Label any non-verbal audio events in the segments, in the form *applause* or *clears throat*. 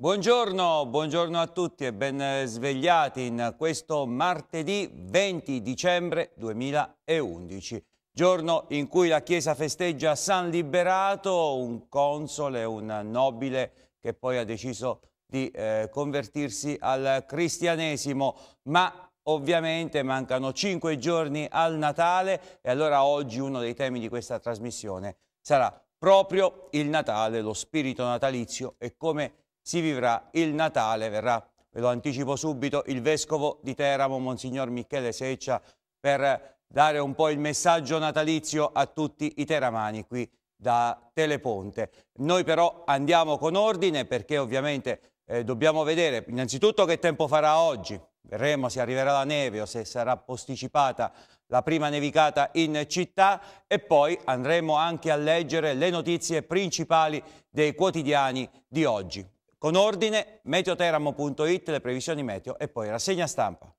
Buongiorno, buongiorno, a tutti e ben eh, svegliati in questo martedì 20 dicembre 2011, giorno in cui la Chiesa festeggia San Liberato, un console, un nobile che poi ha deciso di eh, convertirsi al cristianesimo, ma ovviamente mancano cinque giorni al Natale e allora oggi uno dei temi di questa trasmissione sarà proprio il Natale, lo spirito natalizio e come si vivrà il Natale, verrà, ve lo anticipo subito, il Vescovo di Teramo, Monsignor Michele Seccia, per dare un po' il messaggio natalizio a tutti i teramani qui da Teleponte. Noi però andiamo con ordine perché ovviamente eh, dobbiamo vedere innanzitutto che tempo farà oggi, vedremo se arriverà la neve o se sarà posticipata la prima nevicata in città e poi andremo anche a leggere le notizie principali dei quotidiani di oggi. Con ordine meteoteramo.it, le previsioni meteo e poi rassegna stampa.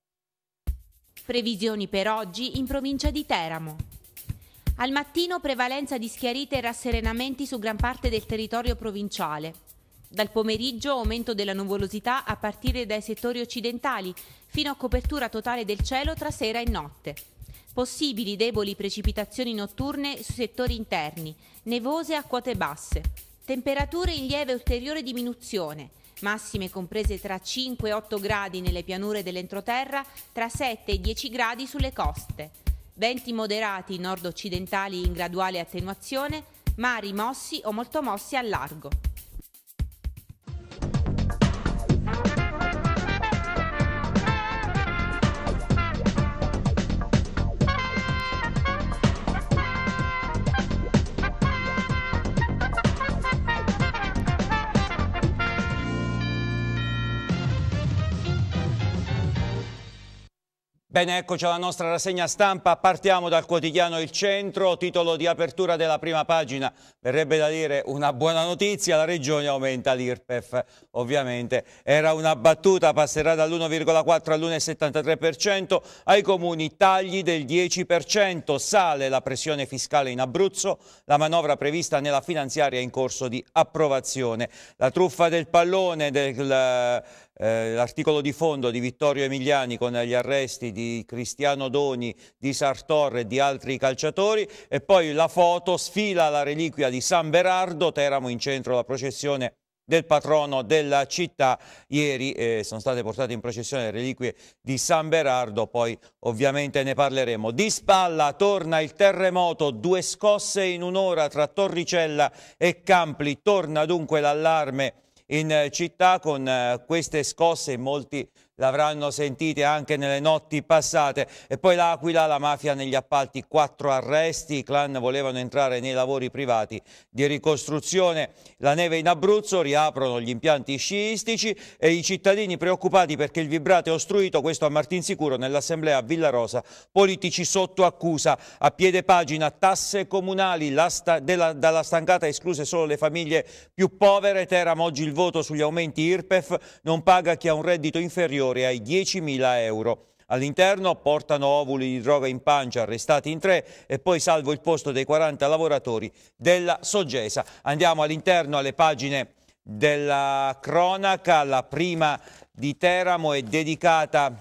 Previsioni per oggi in provincia di Teramo. Al mattino prevalenza di schiarite e rasserenamenti su gran parte del territorio provinciale. Dal pomeriggio aumento della nuvolosità a partire dai settori occidentali, fino a copertura totale del cielo tra sera e notte. Possibili deboli precipitazioni notturne su settori interni, nevose a quote basse temperature in lieve ulteriore diminuzione, massime comprese tra 5 e 8 gradi nelle pianure dell'entroterra, tra 7 e 10 gradi sulle coste. Venti moderati nord-occidentali in graduale attenuazione, mari mossi o molto mossi al largo. Bene, eccoci alla nostra rassegna stampa. Partiamo dal quotidiano Il Centro, titolo di apertura della prima pagina. Verrebbe da dire una buona notizia, la Regione aumenta l'IRPEF. Ovviamente era una battuta, passerà dall'1,4 all'1,73%, ai comuni tagli del 10%, sale la pressione fiscale in Abruzzo, la manovra prevista nella finanziaria in corso di approvazione. La truffa del pallone del eh, l'articolo di fondo di Vittorio Emiliani con gli arresti di Cristiano Doni, di Sartor e di altri calciatori e poi la foto sfila la reliquia di San Berardo, Teramo in centro la processione del patrono della città. Ieri eh, sono state portate in processione le reliquie di San Berardo, poi ovviamente ne parleremo. Di spalla torna il terremoto, due scosse in un'ora tra Torricella e Campli, torna dunque l'allarme in eh, città con eh, queste scosse molti l'avranno sentite anche nelle notti passate. E poi l'Aquila, la mafia negli appalti, quattro arresti, i clan volevano entrare nei lavori privati di ricostruzione. La neve in Abruzzo, riaprono gli impianti sciistici e i cittadini preoccupati perché il vibrato è ostruito, questo a Martinsicuro nell'assemblea a Villa Rosa, politici sotto accusa, a piede pagina tasse comunali, sta, della, dalla stancata escluse solo le famiglie più povere, Teramo oggi il voto sugli aumenti IRPEF, non paga chi ha un reddito inferiore superiore ai 10.000 euro. All'interno portano ovuli di droga in pancia, arrestati in tre e poi salvo il posto dei 40 lavoratori della Soggesa. Andiamo all'interno alle pagine della cronaca, la prima di Teramo è dedicata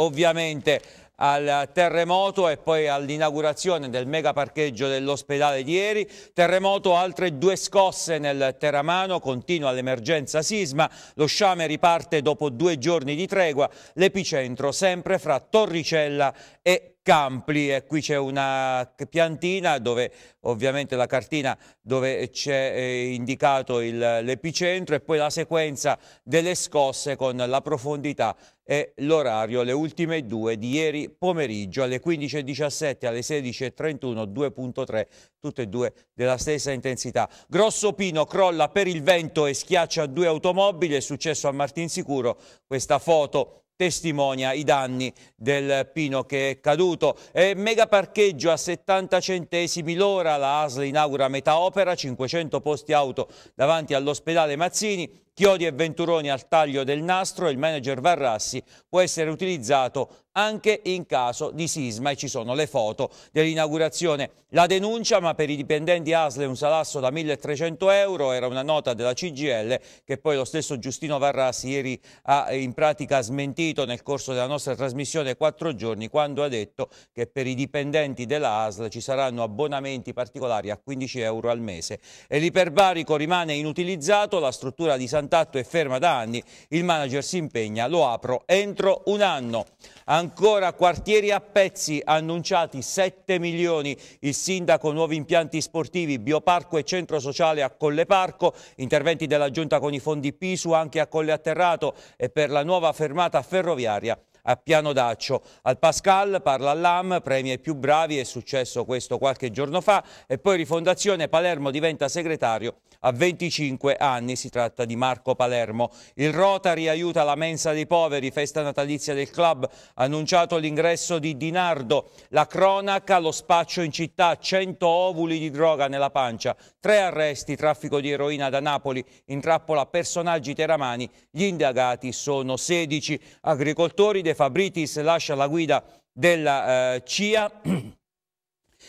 ovviamente al terremoto e poi all'inaugurazione del mega parcheggio dell'ospedale di ieri. Terremoto, altre due scosse nel Teramano, continua l'emergenza sisma, lo sciame riparte dopo due giorni di tregua, l'epicentro sempre fra Torricella e Campli e qui c'è una piantina dove ovviamente la cartina dove c'è eh, indicato l'epicentro e poi la sequenza delle scosse con la profondità e l'orario, le ultime due di ieri pomeriggio alle 15.17 alle 16.31 2.3 tutte e due della stessa intensità Grosso Pino crolla per il vento e schiaccia due automobili è successo a Martinsicuro questa foto testimonia i danni del pino che è caduto. E mega parcheggio a 70 centesimi l'ora, la ASL inaugura metà opera, 500 posti auto davanti all'ospedale Mazzini, Chiodi e Venturoni al taglio del nastro e il manager Varrassi può essere utilizzato anche in caso di sisma e ci sono le foto dell'inaugurazione. La denuncia, ma per i dipendenti Asle un salasso da 1.300 euro, era una nota della CGL che poi lo stesso Giustino Varrassi ieri ha eh, in pratica smentito nel corso della nostra trasmissione quattro giorni quando ha detto che per i dipendenti della Asle ci saranno abbonamenti particolari a 15 euro al mese. E l'iperbarico rimane inutilizzato, la struttura di San contatto e ferma da anni. Il manager si impegna, lo apro entro un anno. Ancora quartieri a pezzi, annunciati 7 milioni. Il sindaco, nuovi impianti sportivi, bioparco e centro sociale a Colleparco, interventi della giunta con i fondi PISU anche a Colle Atterrato e per la nuova fermata ferroviaria a piano d'accio. Al Pascal parla all'AM, premia i più bravi, è successo questo qualche giorno fa, e poi Rifondazione Palermo diventa segretario a 25 anni, si tratta di Marco Palermo. Il Rotary aiuta la mensa dei poveri, festa natalizia del club, annunciato l'ingresso di Dinardo, la cronaca, lo spaccio in città, 100 ovuli di droga nella pancia, tre arresti, traffico di eroina da Napoli, intrappola personaggi teramani, gli indagati sono 16 agricoltori Fabritis lascia la guida della eh, CIA *clears throat*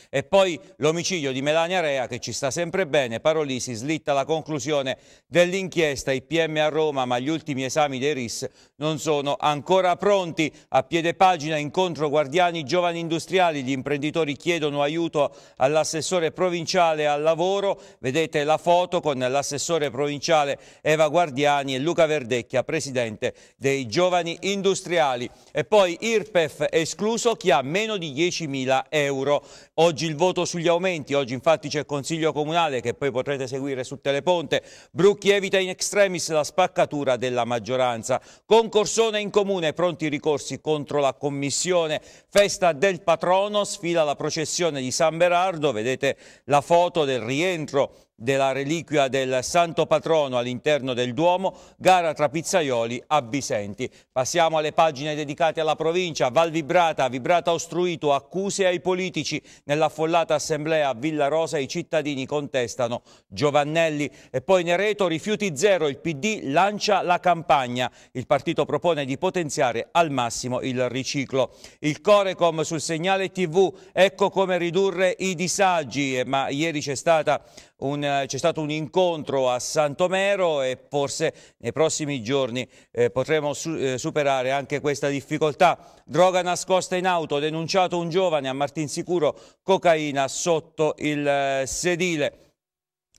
E poi l'omicidio di Melania Rea che ci sta sempre bene, Parolisi slitta la conclusione dell'inchiesta, i PM a Roma, ma gli ultimi esami dei RIS non sono ancora pronti. A piede pagina incontro guardiani giovani industriali, gli imprenditori chiedono aiuto all'assessore provinciale al lavoro, vedete la foto con l'assessore provinciale Eva Guardiani e Luca Verdecchia, presidente dei giovani industriali. E poi IRPEF escluso chi ha meno di 10.000 euro. Oggi oggi il voto sugli aumenti, oggi infatti c'è il Consiglio Comunale che poi potrete seguire su Teleponte. Brucchi evita in extremis la spaccatura della maggioranza. Concorsone in comune, pronti i ricorsi contro la Commissione. Festa del patrono, sfila la processione di San Berardo, vedete la foto del rientro della reliquia del Santo Patrono all'interno del Duomo, gara tra pizzaioli a Bisenti. Passiamo alle pagine dedicate alla provincia, Val Vibrata, Vibrata ostruito, accuse ai politici. Nell'affollata assemblea a Villa Rosa i cittadini contestano Giovannelli. E poi Nereto, rifiuti zero, il PD lancia la campagna. Il partito propone di potenziare al massimo il riciclo. Il Corecom sul segnale TV, ecco come ridurre i disagi, eh, ma ieri c'è stata eh, c'è stato un incontro a Santomero e forse nei prossimi giorni eh, potremo su, eh, superare anche questa difficoltà. Droga nascosta in auto, denunciato un giovane a Martinsicuro, cocaina sotto il eh, sedile.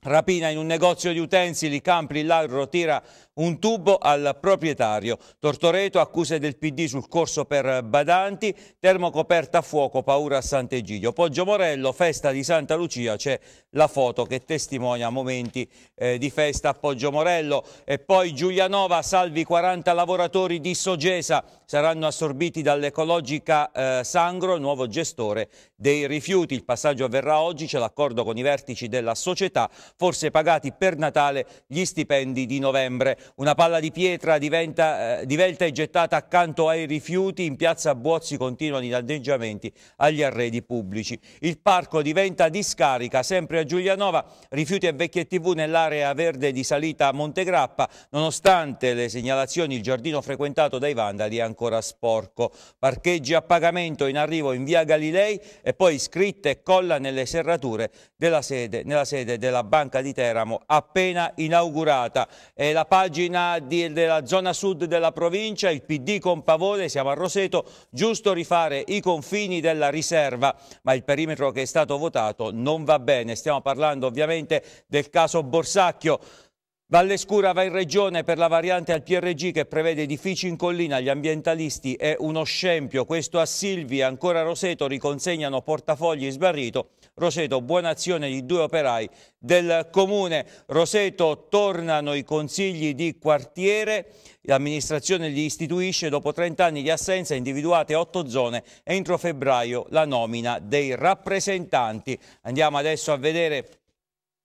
Rapina in un negozio di utensili, Campri, il ladro tira un tubo al proprietario. Tortoreto accuse del PD sul corso per Badanti, termocoperta a fuoco, paura a Sant'Egidio. Poggio Morello, festa di Santa Lucia, c'è la foto che testimonia momenti eh, di festa a Poggio Morello. E poi Giulianova, salvi 40 lavoratori di Sogesa, saranno assorbiti dall'ecologica eh, Sangro, nuovo gestore dei rifiuti. Il passaggio avverrà oggi, c'è l'accordo con i vertici della società, forse pagati per Natale gli stipendi di novembre una palla di pietra diventa, eh, divelta e gettata accanto ai rifiuti, in piazza Buozzi continuano i danneggiamenti agli arredi pubblici. Il parco diventa discarica, sempre a Giulianova, rifiuti e vecchie tv nell'area verde di salita a Montegrappa, nonostante le segnalazioni il giardino frequentato dai vandali è ancora sporco. Parcheggi a pagamento in arrivo in via Galilei e poi scritte e colla nelle serrature della sede, nella sede della Banca di Teramo appena inaugurata. E la pagina pagina di, della zona sud della provincia, il PD con Pavone, siamo a Roseto, giusto rifare i confini della riserva, ma il perimetro che è stato votato non va bene. Stiamo parlando ovviamente del caso Borsacchio. Valle Scura va in regione per la variante al PRG che prevede edifici in collina Gli ambientalisti è uno scempio. Questo a Silvi e ancora Roseto riconsegnano portafogli sbarrito. Roseto, buona azione di due operai del comune. Roseto, tornano i consigli di quartiere. L'amministrazione li istituisce dopo 30 anni di assenza, individuate otto zone. Entro febbraio la nomina dei rappresentanti. Andiamo adesso a vedere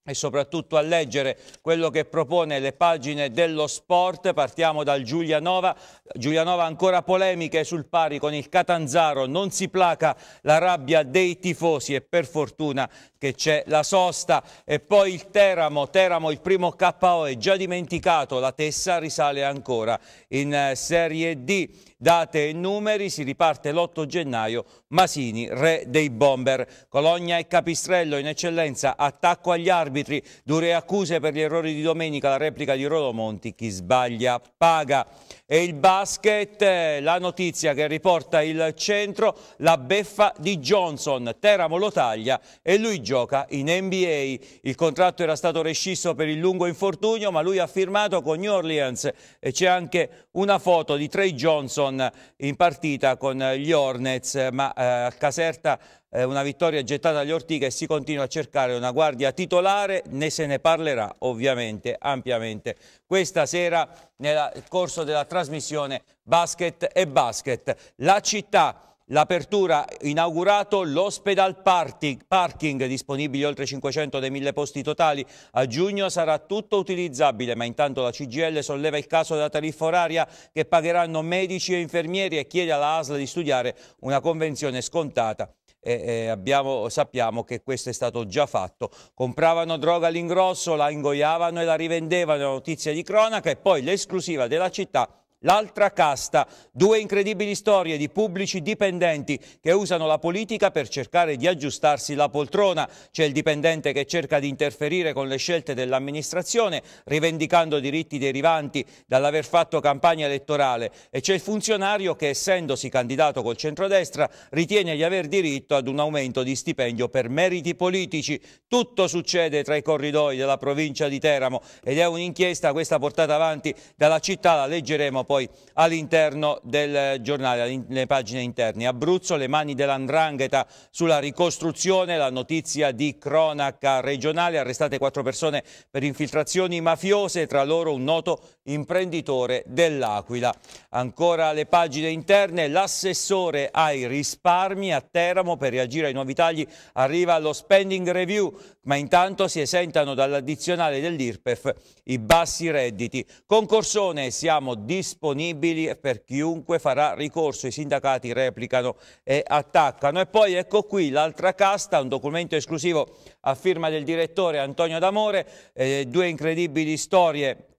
e soprattutto a leggere quello che propone le pagine dello sport. Partiamo dal Giulianova. Giulianova ancora polemiche sul pari con il Catanzaro. Non si placa la rabbia dei tifosi e per fortuna che c'è la sosta. E poi il Teramo. Teramo il primo KO è già dimenticato. La Tessa risale ancora in eh, Serie D. Date e numeri, si riparte l'8 gennaio, Masini, re dei bomber. Cologna e Capistrello in eccellenza, attacco agli arbitri, dure accuse per gli errori di domenica, la replica di Rodomonti, chi sbaglia paga. E il basket, la notizia che riporta il centro, la beffa di Johnson, Teramo lo taglia e lui gioca in NBA. Il contratto era stato rescisso per il lungo infortunio, ma lui ha firmato con New Orleans e c'è anche una foto di Trey Johnson non in partita con gli Hornets, ma eh, a Caserta eh, una vittoria gettata agli Ortiga e si continua a cercare una guardia titolare, ne se ne parlerà ovviamente ampiamente questa sera nel corso della trasmissione Basket e Basket. La città L'apertura inaugurato l'hospital parking, disponibili oltre 500 dei 1000 posti totali. A giugno sarà tutto utilizzabile, ma intanto la CGL solleva il caso della tariffa oraria che pagheranno medici e infermieri e chiede alla ASL di studiare una convenzione scontata. E, e abbiamo, sappiamo che questo è stato già fatto. Compravano droga all'ingrosso, la ingoiavano e la rivendevano, notizia di cronaca e poi l'esclusiva della città L'altra casta, due incredibili storie di pubblici dipendenti che usano la politica per cercare di aggiustarsi la poltrona. C'è il dipendente che cerca di interferire con le scelte dell'amministrazione, rivendicando diritti derivanti dall'aver fatto campagna elettorale e c'è il funzionario che, essendosi candidato col centrodestra, ritiene di aver diritto ad un aumento di stipendio per meriti politici. Tutto succede tra i corridoi della provincia di Teramo ed è un'inchiesta questa portata avanti dalla città, la leggeremo poi poi all'interno del giornale, nelle pagine interne. Abruzzo, le mani dell'andrangheta sulla ricostruzione, la notizia di cronaca regionale, arrestate quattro persone per infiltrazioni mafiose, tra loro un noto imprenditore dell'Aquila. Ancora le pagine interne, l'assessore ai risparmi a Teramo per reagire ai nuovi tagli arriva lo spending review, ma intanto si esentano dall'addizionale dell'IRPEF i bassi redditi. Concorsone, siamo disponibili disponibili per chiunque farà ricorso. I sindacati replicano e attaccano. E poi ecco qui l'altra casta, un documento esclusivo a firma del direttore Antonio D'Amore, eh, due incredibili storie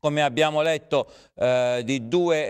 come abbiamo letto, eh, di due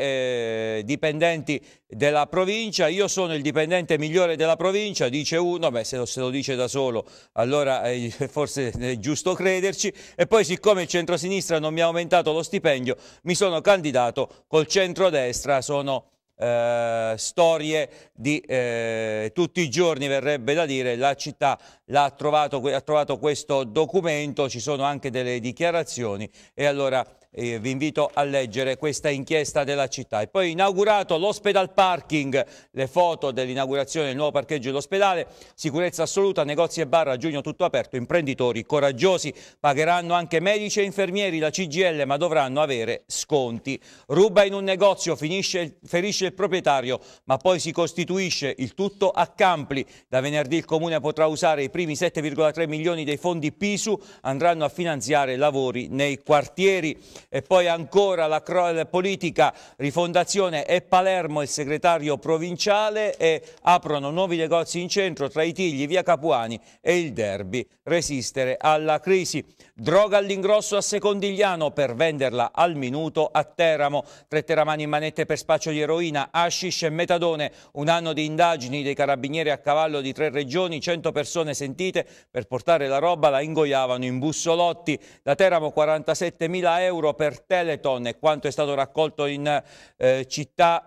eh, dipendenti della provincia. Io sono il dipendente migliore della provincia, dice uno, beh se lo, se lo dice da solo allora eh, *laughs* forse è giusto crederci. E poi siccome il centrosinistra non mi ha aumentato lo stipendio, mi sono candidato col centrodestra, sono... Eh, storie di eh, tutti i giorni verrebbe da dire la città ha trovato, ha trovato questo documento ci sono anche delle dichiarazioni e allora eh, vi invito a leggere questa inchiesta della città. E poi inaugurato l'ospedal parking, le foto dell'inaugurazione del nuovo parcheggio dell'ospedale, sicurezza assoluta, negozi e bar a giugno tutto aperto, imprenditori coraggiosi pagheranno anche medici e infermieri, la CGL, ma dovranno avere sconti. Ruba in un negozio, finisce, ferisce il proprietario, ma poi si costituisce il tutto a Campli. Da venerdì il Comune potrà usare i primi 7,3 milioni dei fondi PISU, andranno a finanziare lavori nei quartieri e poi ancora la politica Rifondazione e Palermo, il segretario provinciale e aprono nuovi negozi in centro tra i Tigli, via Capuani e il Derby, resistere alla crisi. Droga all'ingrosso a Secondigliano per venderla al minuto a Teramo. Tre teramani in manette per spaccio di eroina, hashish e metadone. Un anno di indagini dei carabinieri a cavallo di tre regioni, 100 persone sentite per portare la roba la ingoiavano in bussolotti. Da Teramo 47 mila euro per Teleton e quanto è stato raccolto in eh, città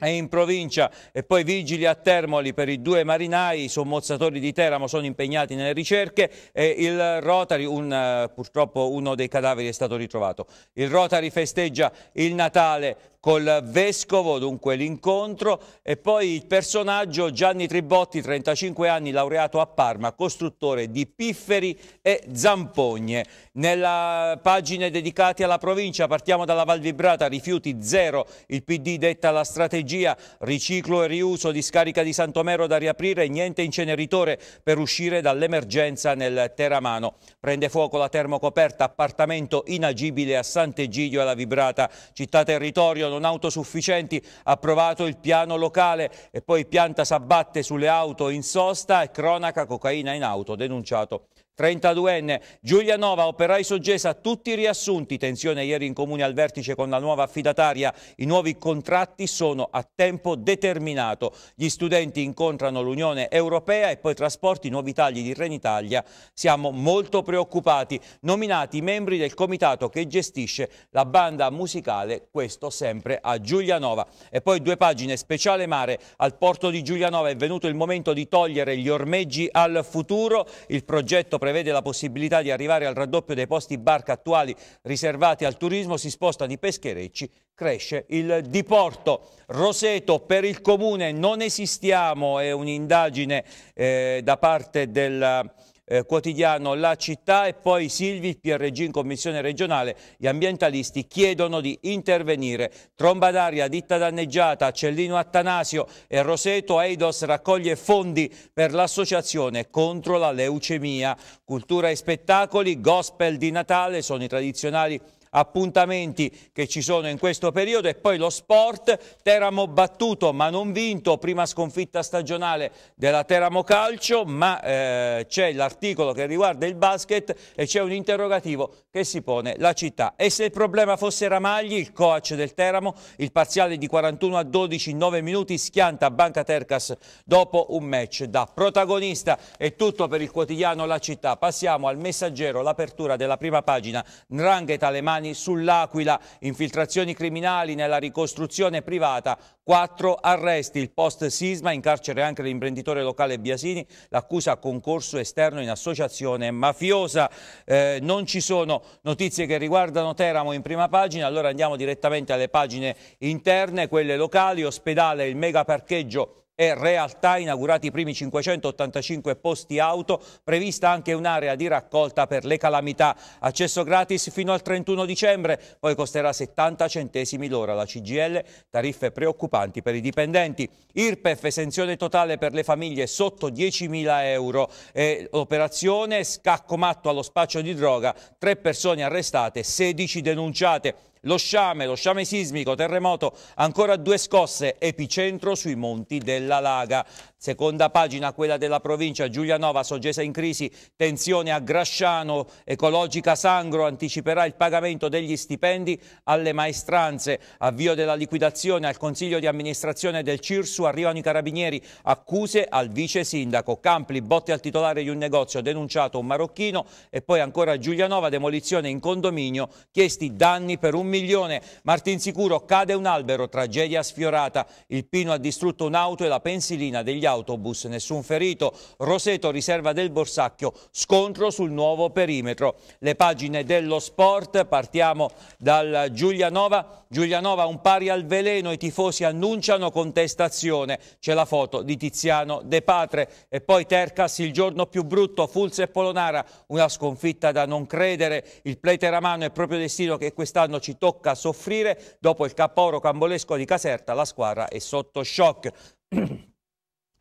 e in provincia e poi vigili a Termoli per i due marinai, i sommozzatori di Teramo sono impegnati nelle ricerche e il Rotary, un, eh, purtroppo uno dei cadaveri è stato ritrovato. Il Rotary festeggia il Natale col Vescovo, dunque l'incontro, e poi il personaggio Gianni Tribotti, 35 anni, laureato a Parma, costruttore di pifferi e zampogne. Nella pagina dedicata alla provincia partiamo dalla Val Vibrata, rifiuti zero, il PD detta la strategia energia, riciclo e riuso discarica di Santomero da riaprire, niente inceneritore per uscire dall'emergenza nel Teramano. Prende fuoco la termocoperta, appartamento inagibile a Sant'Egidio alla Vibrata. Città territorio non autosufficienti, approvato il piano locale e poi pianta s'abbatte sulle auto in sosta e cronaca cocaina in auto denunciato 32enne Giulianova, operai Soggesa, tutti riassunti. Tensione ieri in comune al vertice con la nuova affidataria. I nuovi contratti sono a tempo determinato. Gli studenti incontrano l'Unione Europea e poi trasporti, nuovi tagli di Renitalia. Siamo molto preoccupati. Nominati i membri del comitato che gestisce la banda musicale, questo sempre a Giulianova. E poi due pagine, speciale mare. Al porto di Giulianova è venuto il momento di togliere gli ormeggi al futuro. Il progetto prevede la possibilità di arrivare al raddoppio dei posti barca attuali riservati al turismo, si sposta di pescherecci, cresce il diporto. Roseto per il comune non esistiamo, è un'indagine eh, da parte del eh, quotidiano La Città e poi Silvi, il PRG in commissione regionale. Gli ambientalisti chiedono di intervenire. Tromba d'aria, ditta danneggiata, Cellino Attanasio e Roseto Eidos raccoglie fondi per l'associazione contro la leucemia. Cultura e spettacoli, gospel di Natale sono i tradizionali appuntamenti che ci sono in questo periodo e poi lo sport, Teramo battuto ma non vinto, prima sconfitta stagionale della Teramo Calcio, ma eh, c'è l'articolo che riguarda il basket e c'è un interrogativo che si pone la città. E se il problema fosse Ramagli, il coach del Teramo, il parziale di 41 a 12 in 9 minuti schianta Banca Tercas dopo un match da protagonista. È tutto per il quotidiano La Città. Passiamo al messaggero, l'apertura della prima pagina. Nrangheta le Romani sull'Aquila, infiltrazioni criminali nella ricostruzione privata, quattro arresti, il post sisma, in carcere anche l'imprenditore locale Biasini, l'accusa a concorso esterno in associazione mafiosa. Eh, non ci sono notizie che riguardano Teramo in prima pagina, allora andiamo direttamente alle pagine interne, quelle locali, ospedale, il mega parcheggio e realtà, inaugurati i primi 585 posti auto, prevista anche un'area di raccolta per le calamità. Accesso gratis fino al 31 dicembre, poi costerà 70 centesimi l'ora la CGL, tariffe preoccupanti per i dipendenti. IRPEF esenzione totale per le famiglie sotto 10.000 euro e operazione scacco matto allo spaccio di droga, tre persone arrestate, 16 denunciate. Lo sciame, lo sciame sismico, terremoto, ancora due scosse, epicentro sui monti della Laga. Seconda pagina, quella della provincia, Giulianova, Soggesa in crisi, tensione a Grasciano, Ecologica Sangro anticiperà il pagamento degli stipendi alle maestranze, avvio della liquidazione al Consiglio di amministrazione del Cirsu, arrivano i carabinieri, accuse al vice sindaco, Campli, botte al titolare di un negozio, denunciato un marocchino e poi ancora Giulianova, demolizione in condominio, chiesti danni per un milione, Martin Sicuro, cade un albero, tragedia sfiorata, il pino ha distrutto un'auto e la pensilina degli autobus, nessun ferito. Roseto riserva del Borsacchio, scontro sul nuovo perimetro. Le pagine dello sport, partiamo dal Giulianova. Giulianova un pari al veleno, i tifosi annunciano contestazione. C'è la foto di Tiziano De Patre e poi Tercas il giorno più brutto, Fulz e Polonara, una sconfitta da non credere. Il Pleiteramano è proprio destino che quest'anno ci tocca soffrire. Dopo il Capporo Cambolesco di Caserta la squadra è sotto shock. *clears throat*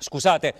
Scusate,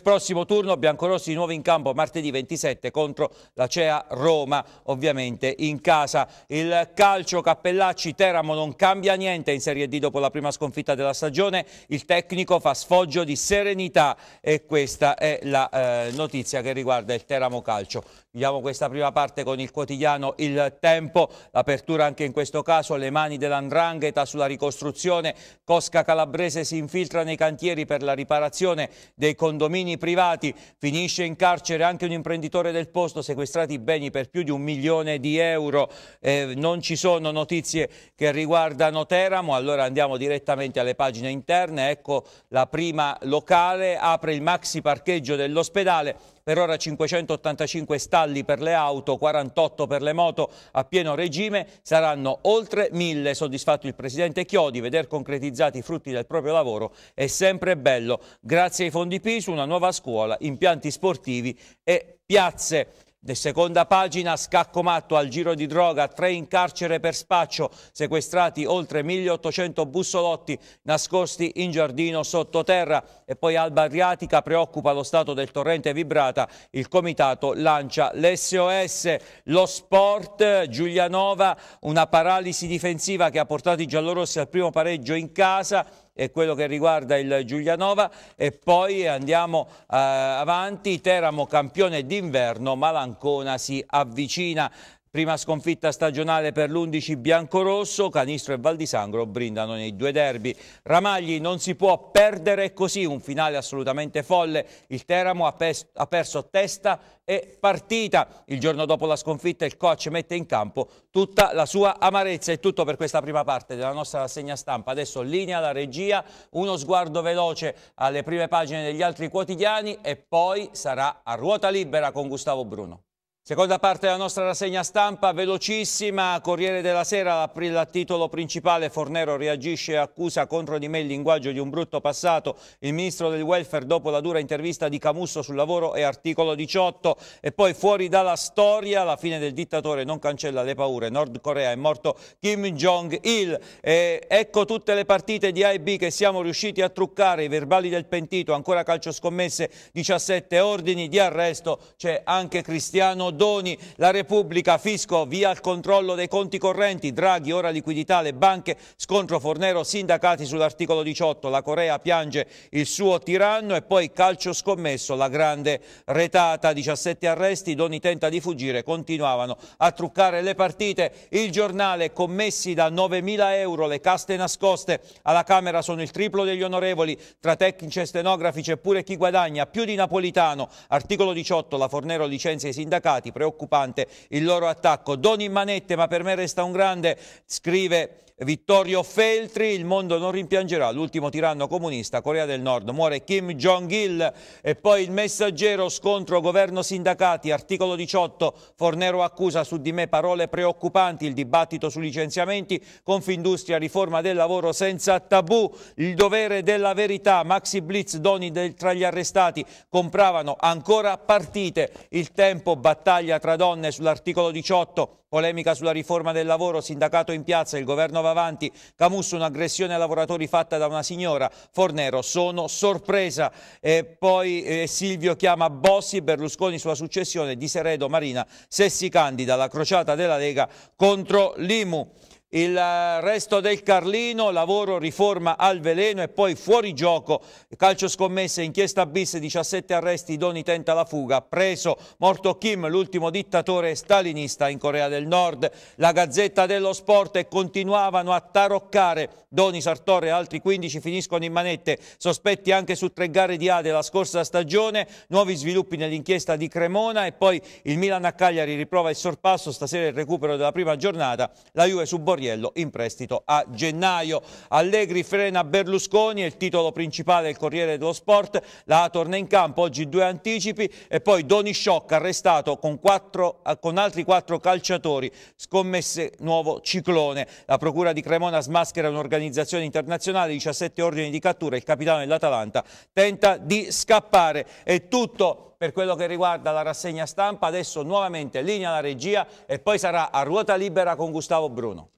prossimo turno Biancorossi di nuovo in campo martedì 27 contro la CEA Roma, ovviamente in casa. Il calcio Cappellacci Teramo non cambia niente in Serie D dopo la prima sconfitta della stagione, il tecnico fa sfoggio di serenità e questa è la eh, notizia che riguarda il Teramo Calcio. Chiudiamo questa prima parte con il quotidiano Il Tempo, l'apertura anche in questo caso, le mani dell'andrangheta sulla ricostruzione, Cosca Calabrese si infiltra nei cantieri per la riparazione dei condomini privati, finisce in carcere anche un imprenditore del posto, sequestrati beni per più di un milione di euro, eh, non ci sono notizie che riguardano Teramo, allora andiamo direttamente alle pagine interne, ecco la prima locale, apre il maxi parcheggio dell'ospedale, per ora 585 stalli per le auto, 48 per le moto a pieno regime, saranno oltre mille, Soddisfatto il Presidente Chiodi, veder concretizzati i frutti del proprio lavoro è sempre bello. Grazie ai fondi PISU, una nuova scuola, impianti sportivi e piazze. De seconda pagina, scacco matto al giro di droga, tre in carcere per spaccio, sequestrati oltre 1800 bussolotti nascosti in giardino sottoterra. E poi Alba Adriatica preoccupa lo stato del torrente Vibrata, il comitato lancia l'SOS. Lo sport, Giulianova, una paralisi difensiva che ha portato i giallorossi al primo pareggio in casa e quello che riguarda il Giulianova e poi andiamo eh, avanti, Teramo campione d'inverno, Malancona si avvicina Prima sconfitta stagionale per l'11 biancorosso, Canistro e Valdisangro brindano nei due derby. Ramagli non si può perdere così, un finale assolutamente folle. Il Teramo ha, pes- ha perso testa e partita. Il giorno dopo la sconfitta il coach mette in campo tutta la sua amarezza. È tutto per questa prima parte della nostra rassegna stampa. Adesso linea la regia, uno sguardo veloce alle prime pagine degli altri quotidiani e poi sarà a ruota libera con Gustavo Bruno. Seconda parte della nostra rassegna stampa, velocissima, Corriere della Sera, il titolo principale, Fornero reagisce e accusa contro di me il linguaggio di un brutto passato, il ministro del welfare dopo la dura intervista di Camusso sul lavoro e articolo 18 e poi fuori dalla storia, la fine del dittatore non cancella le paure, Nord Corea è morto Kim Jong-il, ecco tutte le partite di A e B che siamo riusciti a truccare, i verbali del pentito, ancora calcio scommesse, 17 ordini di arresto, c'è anche Cristiano Bordoni, la Repubblica, Fisco, via il controllo dei conti correnti, Draghi, ora liquidità, le banche, scontro Fornero, sindacati sull'articolo 18, la Corea piange il suo tiranno e poi calcio scommesso, la grande retata, 17 arresti, Doni tenta di fuggire, continuavano a truccare le partite, il giornale commessi da 9.000 euro, le caste nascoste, alla Camera sono il triplo degli onorevoli, tra tecnici e stenografi c'è pure chi guadagna più di Napolitano, articolo 18, la Fornero licenzia i sindacati, preoccupante il loro attacco. Don Immanette, ma per me resta un grande, scrive Vittorio Feltri, il mondo non rimpiangerà l'ultimo tiranno comunista, Corea del Nord, muore Kim Jong-il e poi il messaggero, scontro governo sindacati, articolo 18, Fornero accusa su di me parole preoccupanti, il dibattito sui licenziamenti, Confindustria, riforma del lavoro senza tabù, il dovere della verità, Maxi Blitz, doni del, tra gli arrestati, compravano ancora partite, il tempo, battaglia tra donne sull'articolo 18, Polemica sulla riforma del lavoro, sindacato in piazza, il governo va avanti, Camusso, un'aggressione ai lavoratori fatta da una signora, Fornero sono sorpresa. E poi eh, Silvio chiama Bossi Berlusconi sulla successione di Seredo Marina se si candida alla crociata della Lega contro l'Imu il eh, resto del Carlino, lavoro, riforma al veleno e poi fuori gioco, calcio scommesse, inchiesta bis, 17 arresti, Doni tenta la fuga, preso, morto Kim, l'ultimo dittatore stalinista in Corea del Nord, la Gazzetta dello Sport e continuavano a taroccare, Doni, Sartore e altri 15 finiscono in manette, sospetti anche su tre gare di A della scorsa stagione, nuovi sviluppi nell'inchiesta di Cremona e poi il Milan a Cagliari riprova il sorpasso, stasera il recupero della prima giornata, la Juve subordinata Torriello in prestito a gennaio. Allegri frena Berlusconi, è il titolo principale del Corriere dello Sport, la torna in campo, oggi due anticipi e poi Doni Sciocca arrestato con, quattro, eh, con altri quattro calciatori, scommesse nuovo ciclone. La procura di Cremona smaschera un'organizzazione internazionale, 17 ordini di cattura, il capitano dell'Atalanta tenta di scappare. È tutto per quello che riguarda la rassegna stampa, adesso nuovamente linea alla regia e poi sarà a ruota libera con Gustavo Bruno.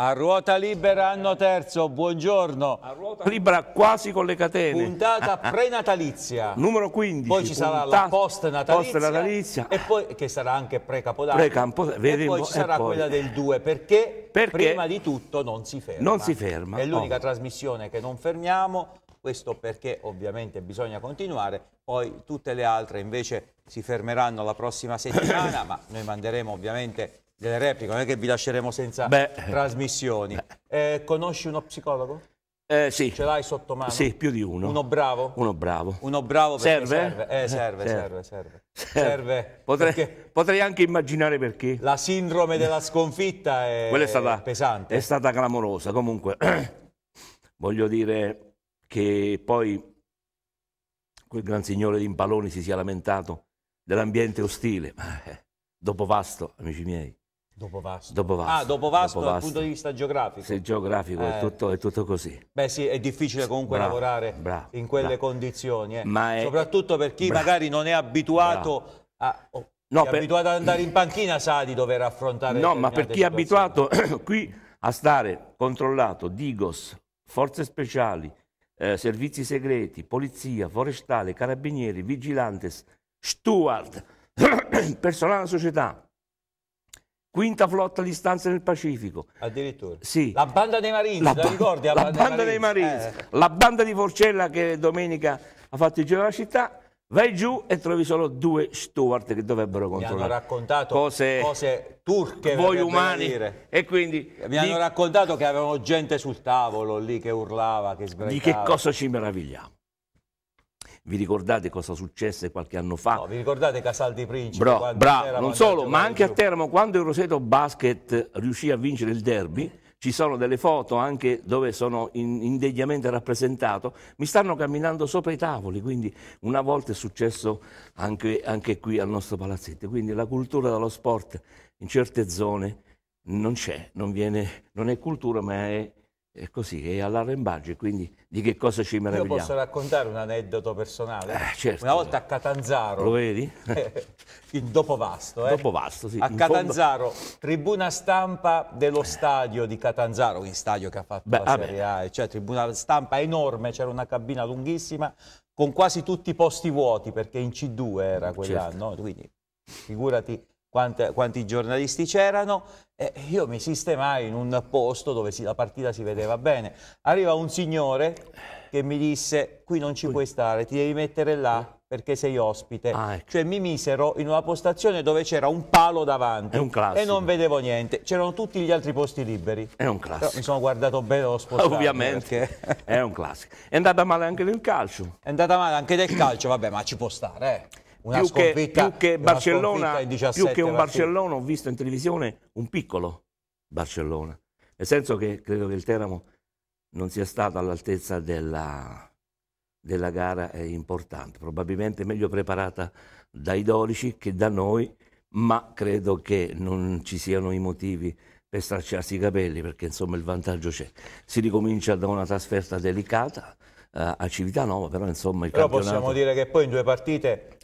A ruota libera anno terzo, buongiorno. A ruota libera quasi con le catene. Puntata *laughs* prenatalizia. Numero 15. Poi ci sarà la post natalizia. Post natalizia. E poi che sarà anche pre-capodanno. Pre, pre vedremo, e poi ci sarà poi. quella del 2 perché, perché, prima di tutto non si ferma. Non si ferma. È l'unica oh. trasmissione che non fermiamo. Questo perché ovviamente bisogna continuare, poi tutte le altre invece si fermeranno la prossima settimana, *coughs* ma noi manderemo ovviamente delle repliche, non è che vi lasceremo senza Beh. trasmissioni. Beh. Eh, conosci uno psicologo? Eh, sì. Ce l'hai sotto mano? Sì, più di uno. Uno bravo? Uno bravo. Uno bravo perché Serve. Eh, eh, serve, eh, serve, serve, serve. serve. serve. Potrei, perché... potrei, anche immaginare perché. La sindrome della sconfitta è, è stata, pesante. È stata clamorosa. Comunque, *clears throat* voglio dire che poi quel gran signore di Impaloni si sia lamentato dell'ambiente ostile. Eh, dopo Vasto, amici miei, Dopo Vasto. Dopo ah, Vasto. Ah, dopo Vasto, dopo Vasto. dal punto di vista geografico. Se geografico eh. è, tutto, è, tutto, così. Beh sì, è difficile comunque bravo, lavorare bravo, in quelle bravo. condizioni. Eh. È... Soprattutto per chi magari non è abituato a... Oh, no, per... abituato ad andare in panchina sa di dover affrontare... No, ma per chi è abituato *coughs* qui a stare controllato, Digos, forze speciali, eh, servizi segreti, polizia, forestale, carabinieri, vigilantes, steward, *coughs* personale della società, quinta flotta di stanze nel Pacifico. Addirittura? Sì. La banda dei Marines, la, ba- ricordi? La, la banda, banda, dei Marines, eh. la banda di Forcella che domenica ha fatto il giro della città. Vai giù e trovi solo due steward che dovrebbero controllare. Mi hanno raccontato cose, cose turche, voi umani. Dire. E quindi mi di... hanno raccontato che avevano gente sul tavolo lì che urlava, che sbraitava. Di che cosa ci meravigliamo? Vi ricordate cosa successe qualche anno fa? No, vi ricordate Casal di Principe? Bra- bravo, non solo, ma anche a Teramo, quando il Roseto Basket riuscì a vincere il derby, ci sono delle foto anche dove sono indegnamente rappresentato, mi stanno camminando sopra i tavoli, quindi una volta è successo anche, anche qui al nostro palazzetto, quindi la cultura dello sport in certe zone non c'è, non, viene, non è cultura ma è è così che è all'arrembaggio e quindi di che cosa ci meravigliamo? Io posso raccontare un aneddoto personale? Eh, certo. Una volta a Catanzaro. Lo vedi? Eh, *laughs* dopo Vasto, Eh? Dopo Vasto, sì. A Catanzaro, fondo... tribuna stampa dello stadio di Catanzaro, il stadio che ha fatto Beh, la Serie A, cioè tribuna stampa enorme, c'era una cabina lunghissima con quasi tutti i posti vuoti perché in C2 era mm, quell'anno, certo. quindi figurati quanti, quanti giornalisti c'erano, e io mi sistemai in un posto dove si, la partita si vedeva bene. Arriva un signore che mi disse, qui non ci puoi stare, ti devi mettere là perché sei ospite. Ah, ecco. Cioè mi misero in una postazione dove c'era un palo davanti un e non vedevo niente. C'erano tutti gli altri posti liberi. È un classico. Però mi sono guardato bene lo spostare. Ovviamente, perché... è un classico. È andata male anche nel calcio. È andata male anche nel calcio, vabbè, ma ci può stare, eh una più sconfitta, che, più che, Barcellona, 17, più che un Barcellona ho visto in televisione un piccolo Barcellona, nel senso che credo che il Teramo non sia stato all'altezza della, della gara importante, probabilmente meglio preparata dai dodici che da noi, ma credo che non ci siano i motivi per stracciarsi i capelli perché insomma il vantaggio c'è. Si ricomincia da una trasferta delicata eh, a Civitanova, però insomma il però campionato... possiamo dire che poi in due partite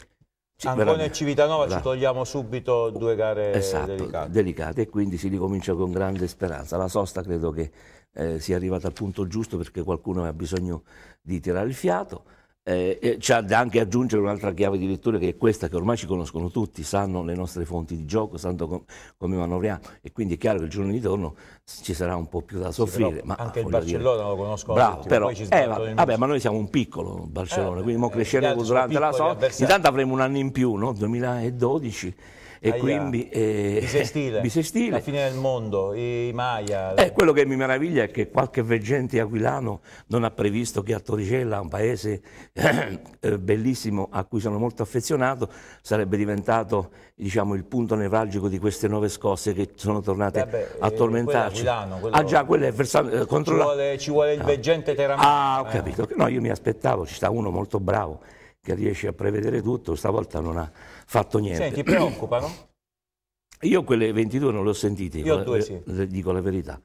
sì, Ancona e Civitanova la... ci togliamo subito due gare esatto, delicate. delicate. e quindi si ricomincia con grande speranza. La sosta credo che eh, sia arrivata al punto giusto perché qualcuno ha bisogno di tirare il fiato eh, c'è da anche aggiungere un'altra chiave di lettura che è questa che ormai ci conoscono tutti, sanno le nostre fonti di gioco, sanno com come manovriamo e quindi è chiaro che il giorno di torno ci sarà un po' più da soffrire. Sì, anche il Barcellona dire... lo conosco Bravo, tutti, però, eh, ma, vabbè, ma noi siamo un piccolo Barcellona, eh, quindi eh, cresceremo durante la sosta. Intanto avremo un anno in più, no? 2012 e Aia. quindi... Eh, *laughs* bisestile. La fine del mondo, i Maya... Eh, quello che mi meraviglia è che qualche veggente aquilano non ha previsto che a Torricella, un paese eh, eh, bellissimo a cui sono molto affezionato, sarebbe diventato diciamo, il punto nevralgico di queste nuove scosse che sono tornate Vabbè, eh, a tormentarci. Ah già, quello è versato, Ci vuole, ci vuole il ah. veggente teramano. Ah, ho capito. No, io mi aspettavo, ci sta uno molto bravo che riesce a prevedere tutto, stavolta non ha fatto niente. Senti, preoccupano? *clears throat* Io quelle 22 non le ho sentite, Io eh, due, eh, sì. dico la verità.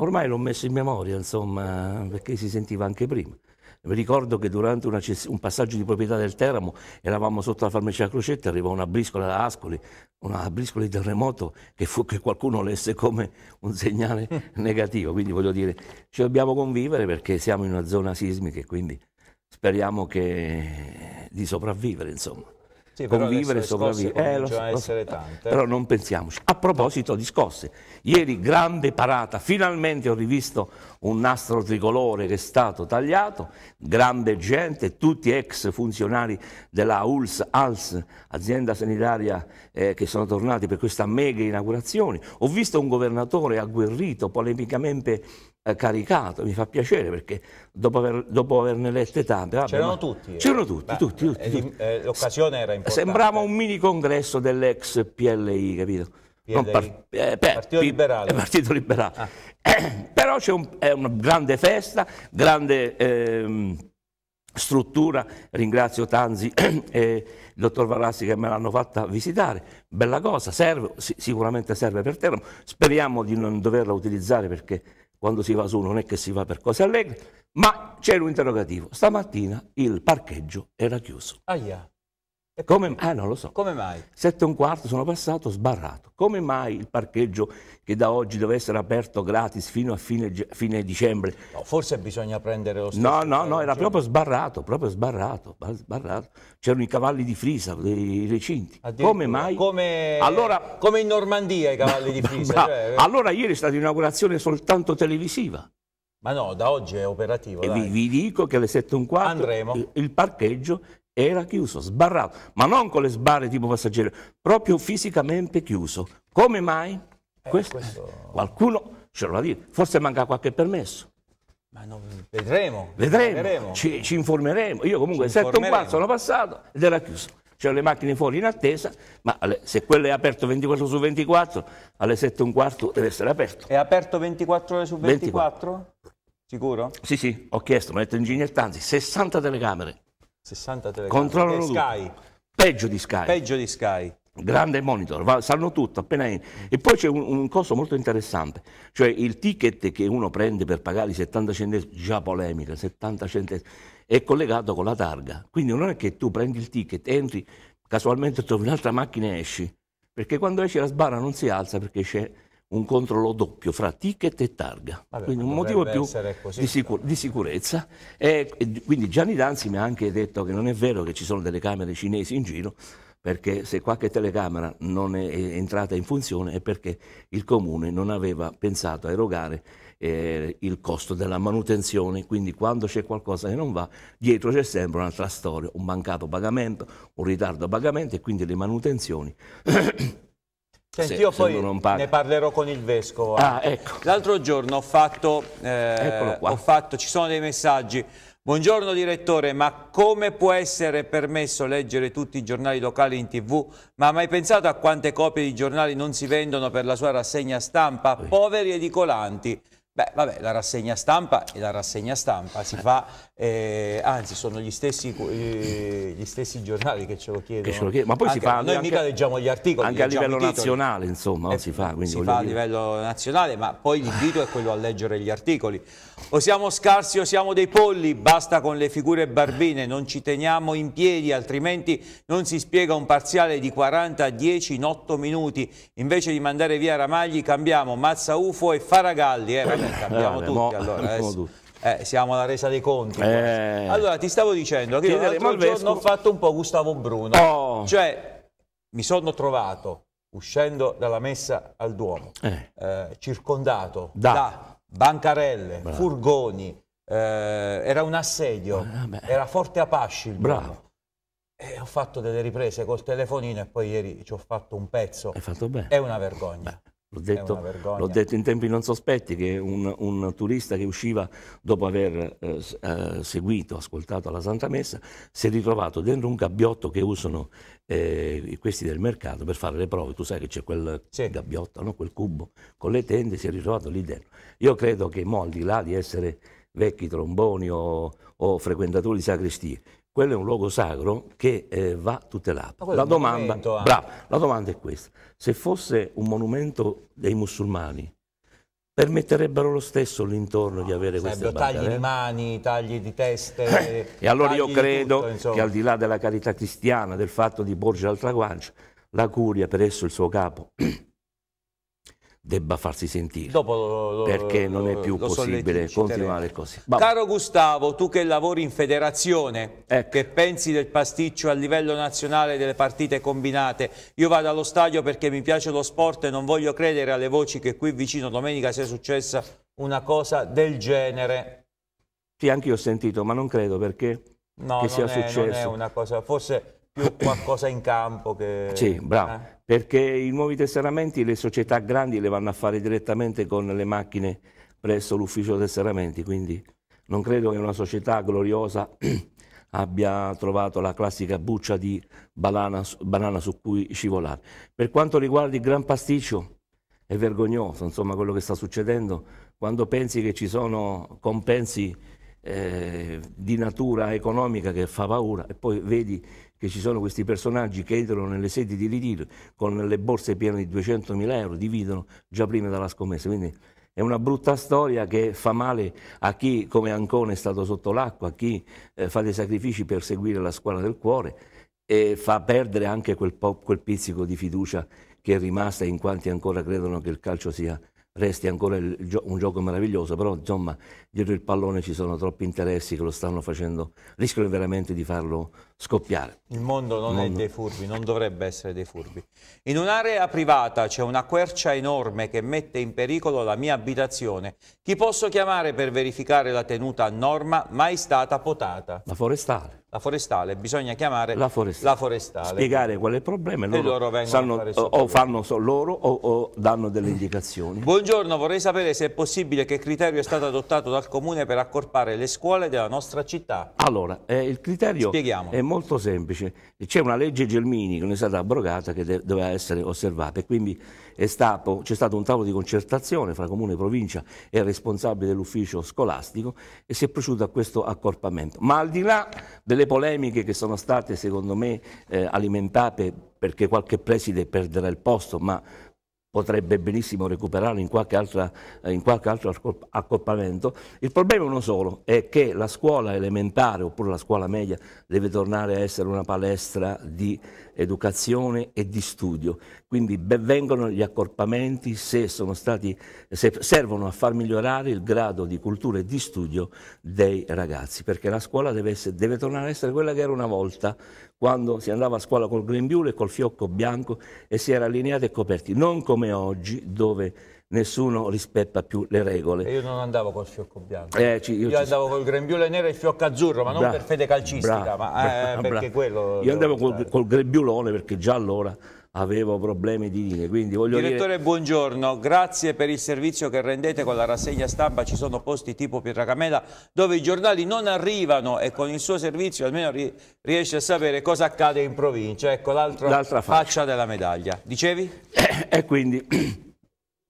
Ormai l'ho messo in memoria, insomma, perché si sentiva anche prima. Mi ricordo che durante un passaggio di proprietà del Teramo eravamo sotto la farmacia Crocetta, arrivò una briscola da Ascoli, una briscola di terremoto che, fu, che qualcuno lesse come un segnale *laughs* negativo. Quindi voglio dire, ci dobbiamo convivere perché siamo in una zona sismica e quindi speriamo che... di sopravvivere, insomma sì, convivere, sopravvivere. Eh, lo, so, lo so. Eh. Però non pensiamoci. A proposito di scosse, ieri grande parata, finalmente ho rivisto un nastro tricolore che è stato tagliato, grande gente, tutti ex funzionari della ULS, ALS, azienda sanitaria eh, che sono tornati per questa mega inaugurazione. Ho visto un governatore agguerrito, polemicamente eh, caricato, mi fa piacere perché dopo, aver, dopo averne lette tante... Eh? C'erano tutti? C'erano tutti, tutti, eh, tutti, tutti. L'occasione era importante. Sembrava un mini congresso dell'ex PLI, capito? PLI. Par eh, Partito Liberale. Partito Liberale. Ah. *clears throat* però c'è un, una grande festa, grande... Ehm, struttura, ringrazio Tanzi *clears throat* e il dottor Varassi che me l'hanno fatta visitare, bella cosa, serve, sicuramente serve per terra. speriamo di non doverla utilizzare perché quando si va su non è che si va per cose allegre, ma c'era un interrogativo. Stamattina il parcheggio era chiuso. Aia. Ecco. Come, ah, non lo so. Come mai? Sette e un quarto sono passato, sbarrato. Come mai il parcheggio che da oggi deve essere aperto gratis fino a fine, fine dicembre? No, forse bisogna prendere lo stesso. No, no, no, era proprio sbarrato, proprio sbarrato, sbarrato. C'erano i cavalli di frisa dei recinti. Come mai? Come, allora, come in Normandia i cavalli di *laughs* frisa. Bra, cioè... Eh. Allora ieri è stata un'inaugurazione soltanto televisiva. Ma no, da oggi è operativo. Vi, vi, dico che alle 7 e un quarto il parcheggio era chiuso, sbarrato, ma non con le sbarre tipo passeggero, proprio fisicamente chiuso. Come mai? Eh, questo, questo... Qualcuno ce lo va a dire, forse manca qualche permesso. Ma non... vedremo, vedremo, Ci, ci, informeremo. Io comunque ci 7 un quarto sono passato ed era chiuso. C'erano le macchine fuori in attesa, ma se quello è aperto 24 su 24, alle 7 e un quarto deve essere aperto. È aperto 24 ore su 24? 24. Sicuro? Sì, sì, ho chiesto, mi ha detto ingegner Tanzi, 60 telecamere. 60 telecamere. Controllano Sky. Peggio di Sky. Peggio di Sky. Grande monitor, va, sanno tutto appena in... E poi c'è un, un, costo molto interessante, cioè il ticket che uno prende per pagare i 70 centesimi, già polemica, 70 centesimi, è collegato con la targa. Quindi non è che tu prendi il ticket, entri, casualmente trovi un'altra macchina e esci, perché quando esci la sbarra non si alza perché c'è un controllo doppio fra ticket e targa, Vabbè, quindi un motivo più così, di, sicur di, sicurezza. E, e, quindi Gianni Danzi mi ha anche detto che non è vero che ci sono delle camere cinesi in giro, perché se qualche telecamera non è entrata in funzione è perché il comune non aveva pensato a erogare eh, il costo della manutenzione, quindi quando c'è qualcosa che non va, dietro c'è sempre un'altra storia, un mancato pagamento, un ritardo a pagamento e quindi le manutenzioni Senti, io se poi ne parlerò con il Vescovo. Eh. Ah, ecco. L'altro giorno ho fatto, eh, ho fatto, ci sono dei messaggi, Buongiorno direttore, ma come può essere permesso leggere tutti i giornali locali in tv? Ma ha mai pensato a quante copie di giornali non si vendono per la sua rassegna stampa? Poveri edicolanti. Beh, vabbè, la rassegna stampa è la rassegna stampa, si fa eh, anzi sono gli stessi, eh, gli stessi, giornali che ce lo chiedono. Ce lo chiedono. Ma poi anche, si fa, noi anche, mica leggiamo gli articoli. Anche a livello nazionale insomma eh, si fa. Si fa a livello nazionale ma poi l'invito è quello a leggere gli articoli. O siamo scarsi o siamo dei polli, basta con le figure barbine, non ci teniamo in piedi altrimenti non si spiega un parziale di 40 a 10 in 8 minuti. Invece di mandare via Ramagli cambiamo Mazza Ufo e Faragalli, eh, vabbè, cambiamo vabbè, tutti allora. Adesso. Tutti. Eh, siamo alla resa dei conti. Eh. Allora, ti stavo dicendo che io l'altro giorno ho fatto un po' Gustavo Bruno. Oh. Cioè, mi sono trovato, uscendo dalla messa al Duomo, eh. eh circondato da, da bancarelle, Bravo. furgoni, eh, era un assedio, ah, era forte Apache il Bravo. Duomo. E ho fatto delle riprese col telefonino e poi ieri ci ho fatto un pezzo. È Fatto bene. è una vergogna. Beh. L'ho detto, l'ho detto, in tempi non sospetti che un, un turista che usciva dopo aver eh, eh, seguito, ascoltato la Santa Messa, si è ritrovato dentro un gabbiotto che usano eh, questi del mercato per fare le prove. Tu sai che c'è quel sì. gabbiotto, no? quel cubo con le tende, si è ritrovato lì dentro. Io credo che mo, al di là di essere vecchi tromboni o, o frequentatori di sacrestie, quello è un luogo sacro che eh, va tutelato. La domanda, eh. bravo, la domanda, è questa, se fosse un monumento dei musulmani, permetterebbero lo stesso l'intorno no, di ah, avere queste barche? Tagli di eh? mani, tagli di teste. Eh, e allora io credo tutto, che al di là della carità cristiana, del fatto di porgere altra guancia, la curia per esso il suo capo *clears throat* debba farsi sentire lo, lo, perché non è più possibile continuare così. Bravo. Caro Gustavo, tu che lavori in federazione, ecco. che pensi del pasticcio a livello nazionale delle partite combinate, io vado allo stadio perché mi piace lo sport e non voglio credere alle voci che qui vicino domenica sia successa una cosa del genere. Sì, anche io ho sentito, ma non credo perché no, che sia è, successo. non è una cosa, forse più qualcosa in campo che... Sì, bravo. Eh? perché i nuovi tesseramenti le società grandi le vanno a fare direttamente con le macchine presso l'ufficio tesseramenti, quindi non credo che una società gloriosa *clears throat* abbia trovato la classica buccia di banana, banana su cui scivolare. Per quanto riguarda il gran pasticcio, è vergognoso insomma, quello che sta succedendo quando pensi che ci sono compensi eh, di natura economica che fa paura e poi vedi che ci sono questi personaggi che entrano nelle sedi di ritiro con le borse piene di 200.000 euro, dividono già prima dalla scommessa. Quindi è una brutta storia che fa male a chi come Ancone è stato sotto l'acqua, a chi eh, fa dei sacrifici per seguire la squadra del cuore e fa perdere anche quel, quel pizzico di fiducia che è rimasta in quanti ancora credono che il calcio sia resti ancora il, un gioco meraviglioso, però insomma dietro il pallone ci sono troppi interessi che lo stanno facendo, rischiano veramente di farlo scoppiare. Il mondo non il mondo... è dei furbi, non dovrebbe essere dei furbi. In un'area privata c'è una quercia enorme che mette in pericolo la mia abitazione. Chi posso chiamare per verificare la tenuta a norma mai stata potata? La forestale. La forestale, bisogna chiamare la forestale. La forestale. Spiegare qual è il problema e loro, loro sanno, o fanno so loro o, o danno delle indicazioni. Buongiorno, vorrei sapere se è possibile che criterio è stato adottato da dal Comune per accorpare le scuole della nostra città? Allora, eh, il criterio Spieghiamo. è molto semplice. C'è una legge Gelmini che non è stata abrogata che doveva essere osservata e quindi c'è stato un tavolo di concertazione fra Comune, e Provincia e il responsabile dell'ufficio scolastico e si è proceduto a questo accorpamento. Ma al di là delle polemiche che sono state secondo me eh, alimentate perché qualche preside perderà il posto, ma potrebbe benissimo recuperarlo in qualche, altra, eh, in qualche, altro accorpamento. Il problema è uno solo, è che la scuola elementare oppure la scuola media deve tornare a essere una palestra di educazione e di studio. Quindi benvengono gli accorpamenti se, stati, se servono a far migliorare il grado di cultura e di studio dei ragazzi, perché la scuola deve, essere, deve tornare a essere quella che era una volta, quando si andava a scuola col grembiule e col fiocco bianco e si era allineati e coperti, non come oggi dove nessuno rispetta più le regole. E io non andavo col fiocco bianco, eh, ci, io, io ci... andavo col grembiule nero e il fiocco azzurro, ma non per fede calcistica, bra, ma eh, bra, perché quello... Io andavo col, col, grembiulone perché già allora avevo problemi di linee. Quindi voglio Direttore, dire... buongiorno, grazie per il servizio che rendete con la rassegna stampa. Ci sono posti tipo Pietracamela dove i giornali non arrivano e con il suo servizio almeno riesce a sapere cosa accade in provincia. Ecco l'altra faccia. faccia della medaglia. Dicevi? e eh, eh, quindi,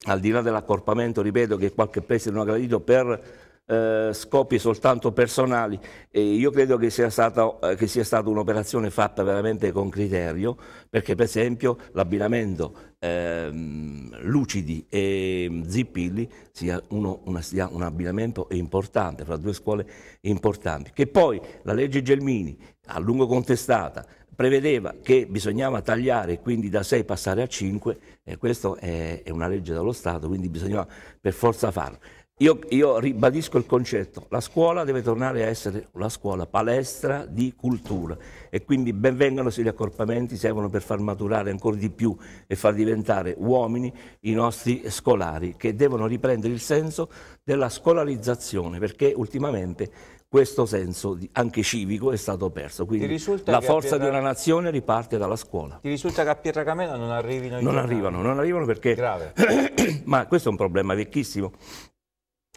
al di là dell'accorpamento, ripeto che qualche paese non ha gradito per eh, scopi soltanto personali. E io credo che sia, stata, eh, che sia stata un'operazione fatta veramente con criterio, perché per esempio l'abbinamento ehm, Lucidi e Zippilli sia, uno, una, sia un abbinamento importante, fra due scuole importanti. Che poi la legge Gelmini, a lungo contestata, prevedeva che bisognava tagliare e quindi da 6 passare a 5 e questa è, è una legge dello Stato, quindi bisognava per forza farlo. Io, io, ribadisco il concetto, la scuola deve tornare a essere la scuola palestra di cultura e quindi benvengano se gli accorpamenti servono per far maturare ancora di più e far diventare uomini i nostri scolari che devono riprendere il senso della scolarizzazione perché ultimamente questo senso anche civico è stato perso, quindi la forza di una nazione riparte dalla scuola. Ti risulta che a Camena non arrivino i Non giornali. arrivano, non arrivano perché... Grave. *coughs* Ma questo è un problema vecchissimo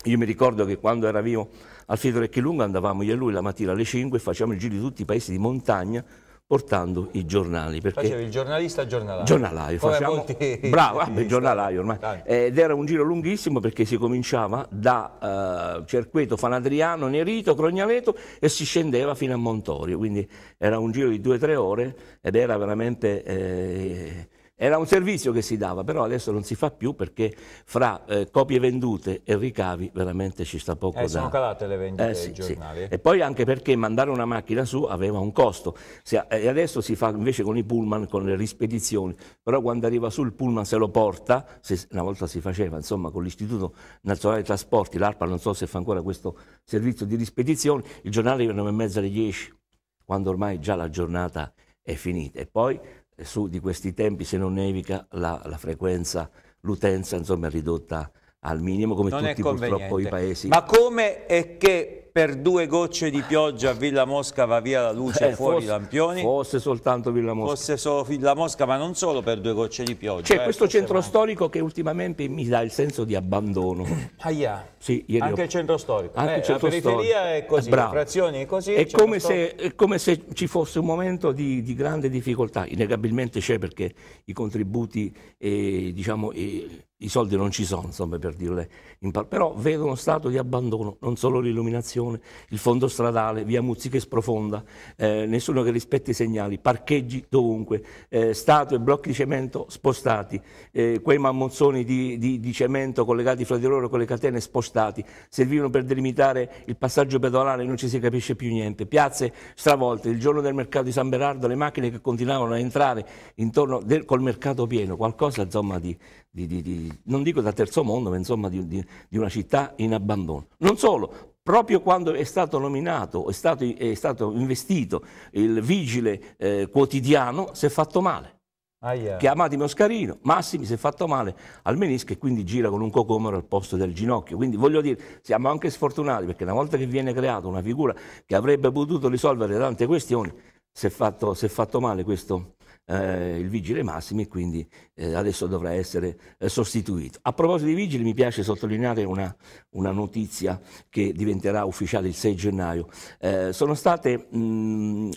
io mi ricordo che quando era vivo Alfredo Recchilunga andavamo io e lui la mattina alle 5 e facevamo il giro di tutti i paesi di montagna portando i giornali. Facevi il giornalista giornalaio. Giornalaio, Come facciamo... Molti... *laughs* Bravo, vabbè, giornalaio ormai. Tanto. Ed era un giro lunghissimo perché si cominciava da uh, Cerqueto, Fanadriano, Nerito, Crognaleto e si scendeva fino a Montorio, quindi era un giro di due o tre ore ed era veramente... Eh era un servizio che si dava, però adesso non si fa più perché fra eh, copie vendute e ricavi veramente ci sta poco eh, da... Sono calate le vendite eh, sì, dei giornali. Sì. Eh. E poi anche perché mandare una macchina su aveva un costo. Se, eh, e adesso si fa invece con i pullman, con le rispedizioni. Però quando arriva su il pullman se lo porta, se, una volta si faceva insomma con l'Istituto Nazionale dei Trasporti, l'ARPA non so se fa ancora questo servizio di rispedizione, il giornale alle 9 e alle 10, quando ormai già la giornata è finita. E poi su di questi tempi se non nevica la, la frequenza, l'utenza insomma è ridotta al minimo come non tutti purtroppo i paesi. Ma come è che per due gocce di pioggia a Villa Mosca va via la luce eh, fuori fosse, Lampioni. Fosse soltanto Villa Mosca. Fosse solo Villa Mosca, ma non solo per due gocce di pioggia. C'è eh, questo centro manco. storico che ultimamente mi dà il senso di abbandono. *coughs* Aia. Sì, anche ho... il centro storico. Anche eh, centro la periferia storico. è così, Bravo. le frazioni è così. È come, se, è come, se, ci fosse un momento di, di grande difficoltà. Innegabilmente c'è perché i contributi, eh, diciamo eh, i soldi non ci sono, insomma, per dirle in par- però vedo uno stato di abbandono, non solo l'illuminazione, il fondo stradale, via Muzzi che sprofonda, eh, nessuno che rispetti i segnali, parcheggi dovunque, eh, statue e blocchi di cemento spostati, eh, quei mammozzoni di, di, di, cemento collegati fra di loro con le catene spostati, servivano per delimitare il passaggio pedonale, non ci si capisce più niente, piazze stravolte, il giorno del mercato di San Berardo le macchine che continuavano a entrare intorno del, col mercato pieno, qualcosa insomma di, di, di, di, non dico da terzo mondo, ma insomma di, una città in abbandono. Non solo, proprio quando è stato nominato, è stato, è stato investito il vigile eh, quotidiano, si è fatto male. Ah, yeah. Chiamatemi Massimi si è fatto male al menisco e quindi gira con un cocomero al posto del ginocchio. Quindi voglio dire, siamo anche sfortunati perché una volta che viene creata una figura che avrebbe potuto risolvere tante questioni, si è fatto, si è fatto male questo, eh, il vigile massimo e quindi eh, adesso dovrà essere eh, sostituito. A proposito di vigili mi piace sottolineare una, una notizia che diventerà ufficiale il 6 gennaio. Eh, sono state mh,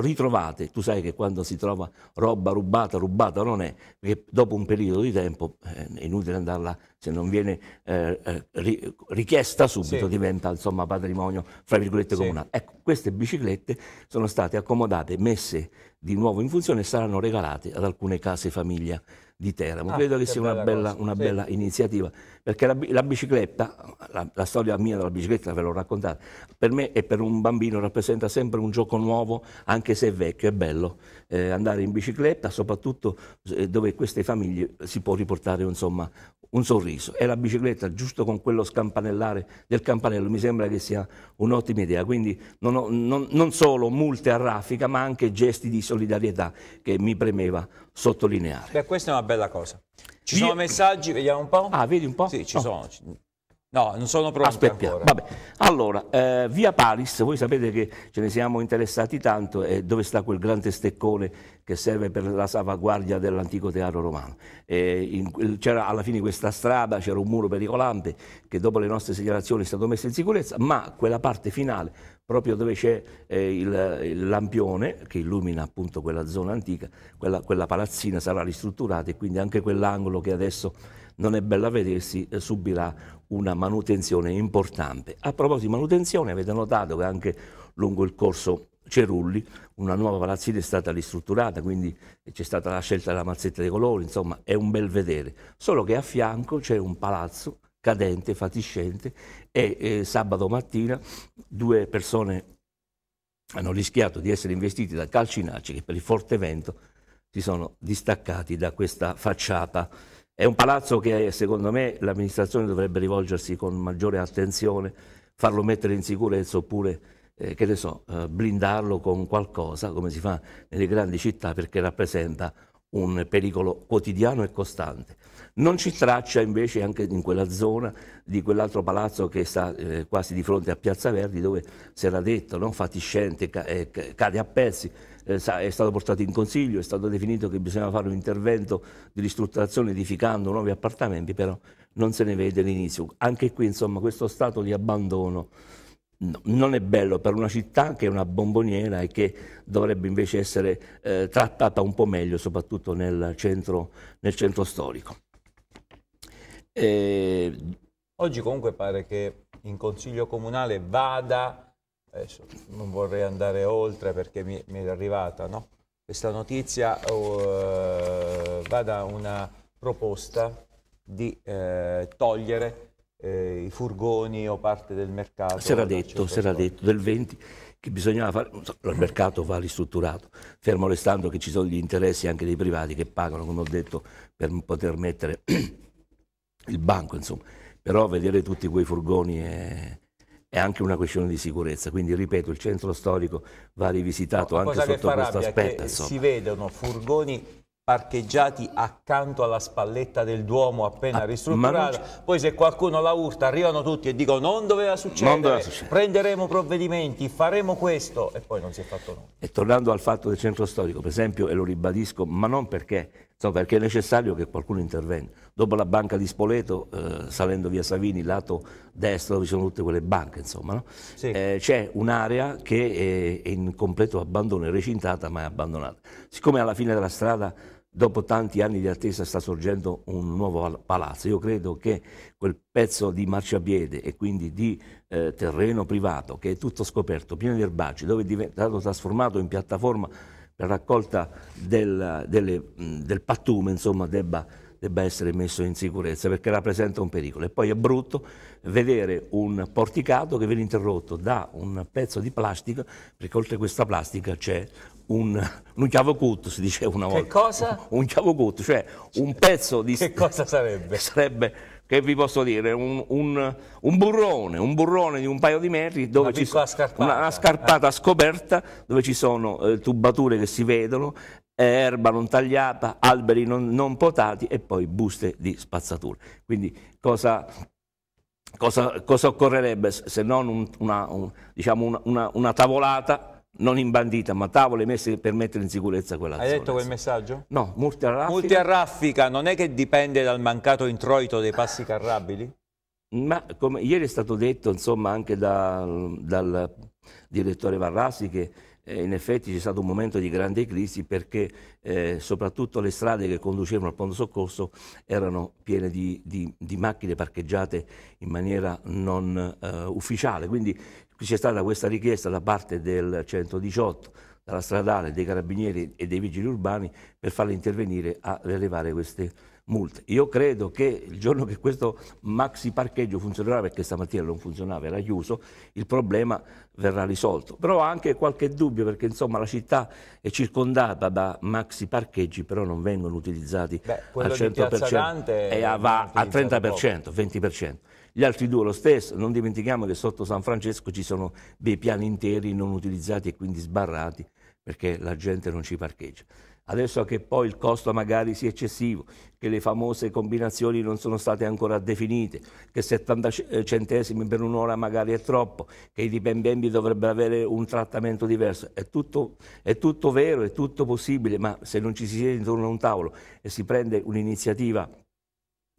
ritrovate, tu sai che quando si trova roba rubata, rubata non è, perché dopo un periodo di tempo eh, è inutile andarla se non viene eh, eh, ri, richiesta subito sì. diventa insomma patrimonio fra virgolette sì. comunale. Ecco, queste biciclette sono state accomodate, messe di nuovo in funzione saranno regalate ad alcune case famiglia di Teramo. Ah, Credo che, che sia bella una, bella, una sì. bella iniziativa perché la, la bicicletta, la, la, storia mia della bicicletta ve l'ho raccontata, per me e per un bambino rappresenta sempre un gioco nuovo, anche se è vecchio, è bello eh, andare in bicicletta, soprattutto eh, dove queste famiglie si può riportare insomma, un sorriso. E la bicicletta, giusto con quello scampanellare del campanello, mi sembra che sia un'ottima idea. Quindi non, ho, non, non solo multe a raffica, ma anche gesti di solidarietà che mi premeva sottolineare. Beh, questa è una bella cosa. Ci sono messaggi, vediamo un po'. Ah, vedi un po'? Sì, ci oh. sono. No, non sono pronto Aspettiamo. Ancora. Vabbè. Allora, eh, via Paris, voi sapete che ce ne siamo interessati tanto eh, dove sta quel grande steccone che serve per la salvaguardia dell'antico teatro romano. Eh, in, c'era alla fine questa strada, c'era un muro pericolante che dopo le nostre segnalazioni è stato messo in sicurezza, ma quella parte finale, proprio dove c'è eh, il, il, lampione che illumina appunto quella zona antica, quella, quella palazzina sarà ristrutturata e quindi anche quell'angolo che adesso non è bella vedersi, eh, subirà una manutenzione importante. A proposito di manutenzione, avete notato che anche lungo il corso Cerulli, una nuova palazzina è stata ristrutturata, quindi c'è stata la scelta della mazzetta dei colori, insomma è un bel vedere. Solo che a fianco c'è un palazzo cadente, fatiscente e eh, sabato mattina due persone hanno rischiato di essere investiti da calcinacci che per il forte vento si sono distaccati da questa facciata è un palazzo che secondo me l'amministrazione dovrebbe rivolgersi con maggiore attenzione, farlo mettere in sicurezza oppure, eh, che ne so, eh, blindarlo con qualcosa, come si fa nelle grandi città, perché rappresenta un pericolo quotidiano e costante. Non ci traccia invece anche in quella zona di quell'altro palazzo che sta eh, quasi di fronte a Piazza Verdi dove si era detto, no? fatiscente, ca- eh, cade a pezzi, eh, è stato portato in consiglio, è stato definito che bisognava fare un intervento di ristrutturazione edificando nuovi appartamenti, però non se ne vede l'inizio. Anche qui, insomma, questo stato di abbandono No, non è bello per una città che è una bomboniera e che dovrebbe invece essere eh, trattata un po' meglio, soprattutto nel centro, nel centro storico. E... Eh, Oggi comunque pare che in Consiglio Comunale vada adesso non vorrei andare oltre perché mi, mi era arrivata no? questa notizia uh, va da una proposta di uh, togliere uh, i furgoni o parte del mercato. Si era detto, certo, si era certo. detto del 20 che bisognava fare, il mercato va ristrutturato, fermo restando che ci sono gli interessi anche dei privati che pagano, come ho detto, per poter mettere *clears throat* il banco, insomma. Però vedere tutti quei furgoni è è anche una questione di sicurezza, quindi ripeto, il centro storico va rivisitato no, anche sotto questo aspetto. Si vedono furgoni parcheggiati accanto alla spalletta del Duomo appena ah, ristrutturata, poi se qualcuno la urta arrivano tutti e dicono non doveva succedere, non doveva succedere. prenderemo provvedimenti, faremo questo e poi non si è fatto nulla. E tornando al fatto del centro storico, per esempio, e lo ribadisco, ma non perché Insomma, perché è necessario che qualcuno intervenga. Dopo la banca di Spoleto, eh, salendo via Savini, lato destro, dove ci sono tutte quelle banche, insomma, no? sì. eh, c'è un'area che è, in completo abbandono, è recintata ma è abbandonata. Siccome alla fine della strada, dopo tanti anni di attesa, sta sorgendo un nuovo palazzo, io credo che quel pezzo di marciapiede e quindi di eh, terreno privato, che è tutto scoperto, pieno di erbacci, dove è diventato trasformato in piattaforma la raccolta del, delle, del pattume insomma, debba, debba, essere messo in sicurezza perché rappresenta un pericolo. E poi è brutto vedere un porticato che viene interrotto da un pezzo di plastica perché oltre a questa plastica c'è un, un chiavocutto, si diceva una volta. Che cosa? Un, un chiavocutto, cioè un cioè, pezzo di... Che cosa sarebbe? Sarebbe che vi posso dire, un, un, un, burrone, un burrone di un paio di metri, dove una, ci so, scarpata, una scarpata scoperta, dove ci sono eh, tubature che si vedono, eh, erba non tagliata, alberi non, non, potati e poi buste di spazzatura. Quindi cosa, cosa, cosa occorrerebbe se non un, una, diciamo una, una tavolata? non imbandita, ma tavole messe per mettere in sicurezza quella Hai zona. Hai detto quel messaggio? No, multi a raffica. Multi a raffica non è che dipende dal mancato introito dei passi carrabili? Ma come ieri è stato detto insomma anche da, dal direttore Varrasi che eh, in effetti c'è stato un momento di grande crisi perché eh, soprattutto le strade che conducevano al pronto soccorso erano piene di, di, di macchine parcheggiate in maniera non eh, ufficiale, quindi Qui c'è stata questa richiesta da parte del 118, dalla stradale, dei carabinieri e dei vigili urbani per farli intervenire a rilevare queste multe. Io credo che il giorno che questo maxi parcheggio funzionerà, perché stamattina non funzionava, era chiuso, il problema verrà risolto. Però ho anche qualche dubbio perché insomma la città è circondata da maxi parcheggi, però non vengono utilizzati Beh, al 100% e eh, va al 30%, 20%. Gli altri due lo stesso, non dimentichiamo che sotto San Francesco ci sono dei piani interi non utilizzati e quindi sbarrati perché la gente non ci parcheggia. Adesso che poi il costo magari sia eccessivo, che le famose combinazioni non sono state ancora definite, che 70 eh, centesimi per un'ora magari è troppo, che i dipendenti dovrebbero avere un trattamento diverso, è tutto, è tutto vero, è tutto possibile, ma se non ci si siede intorno a un tavolo e si prende un'iniziativa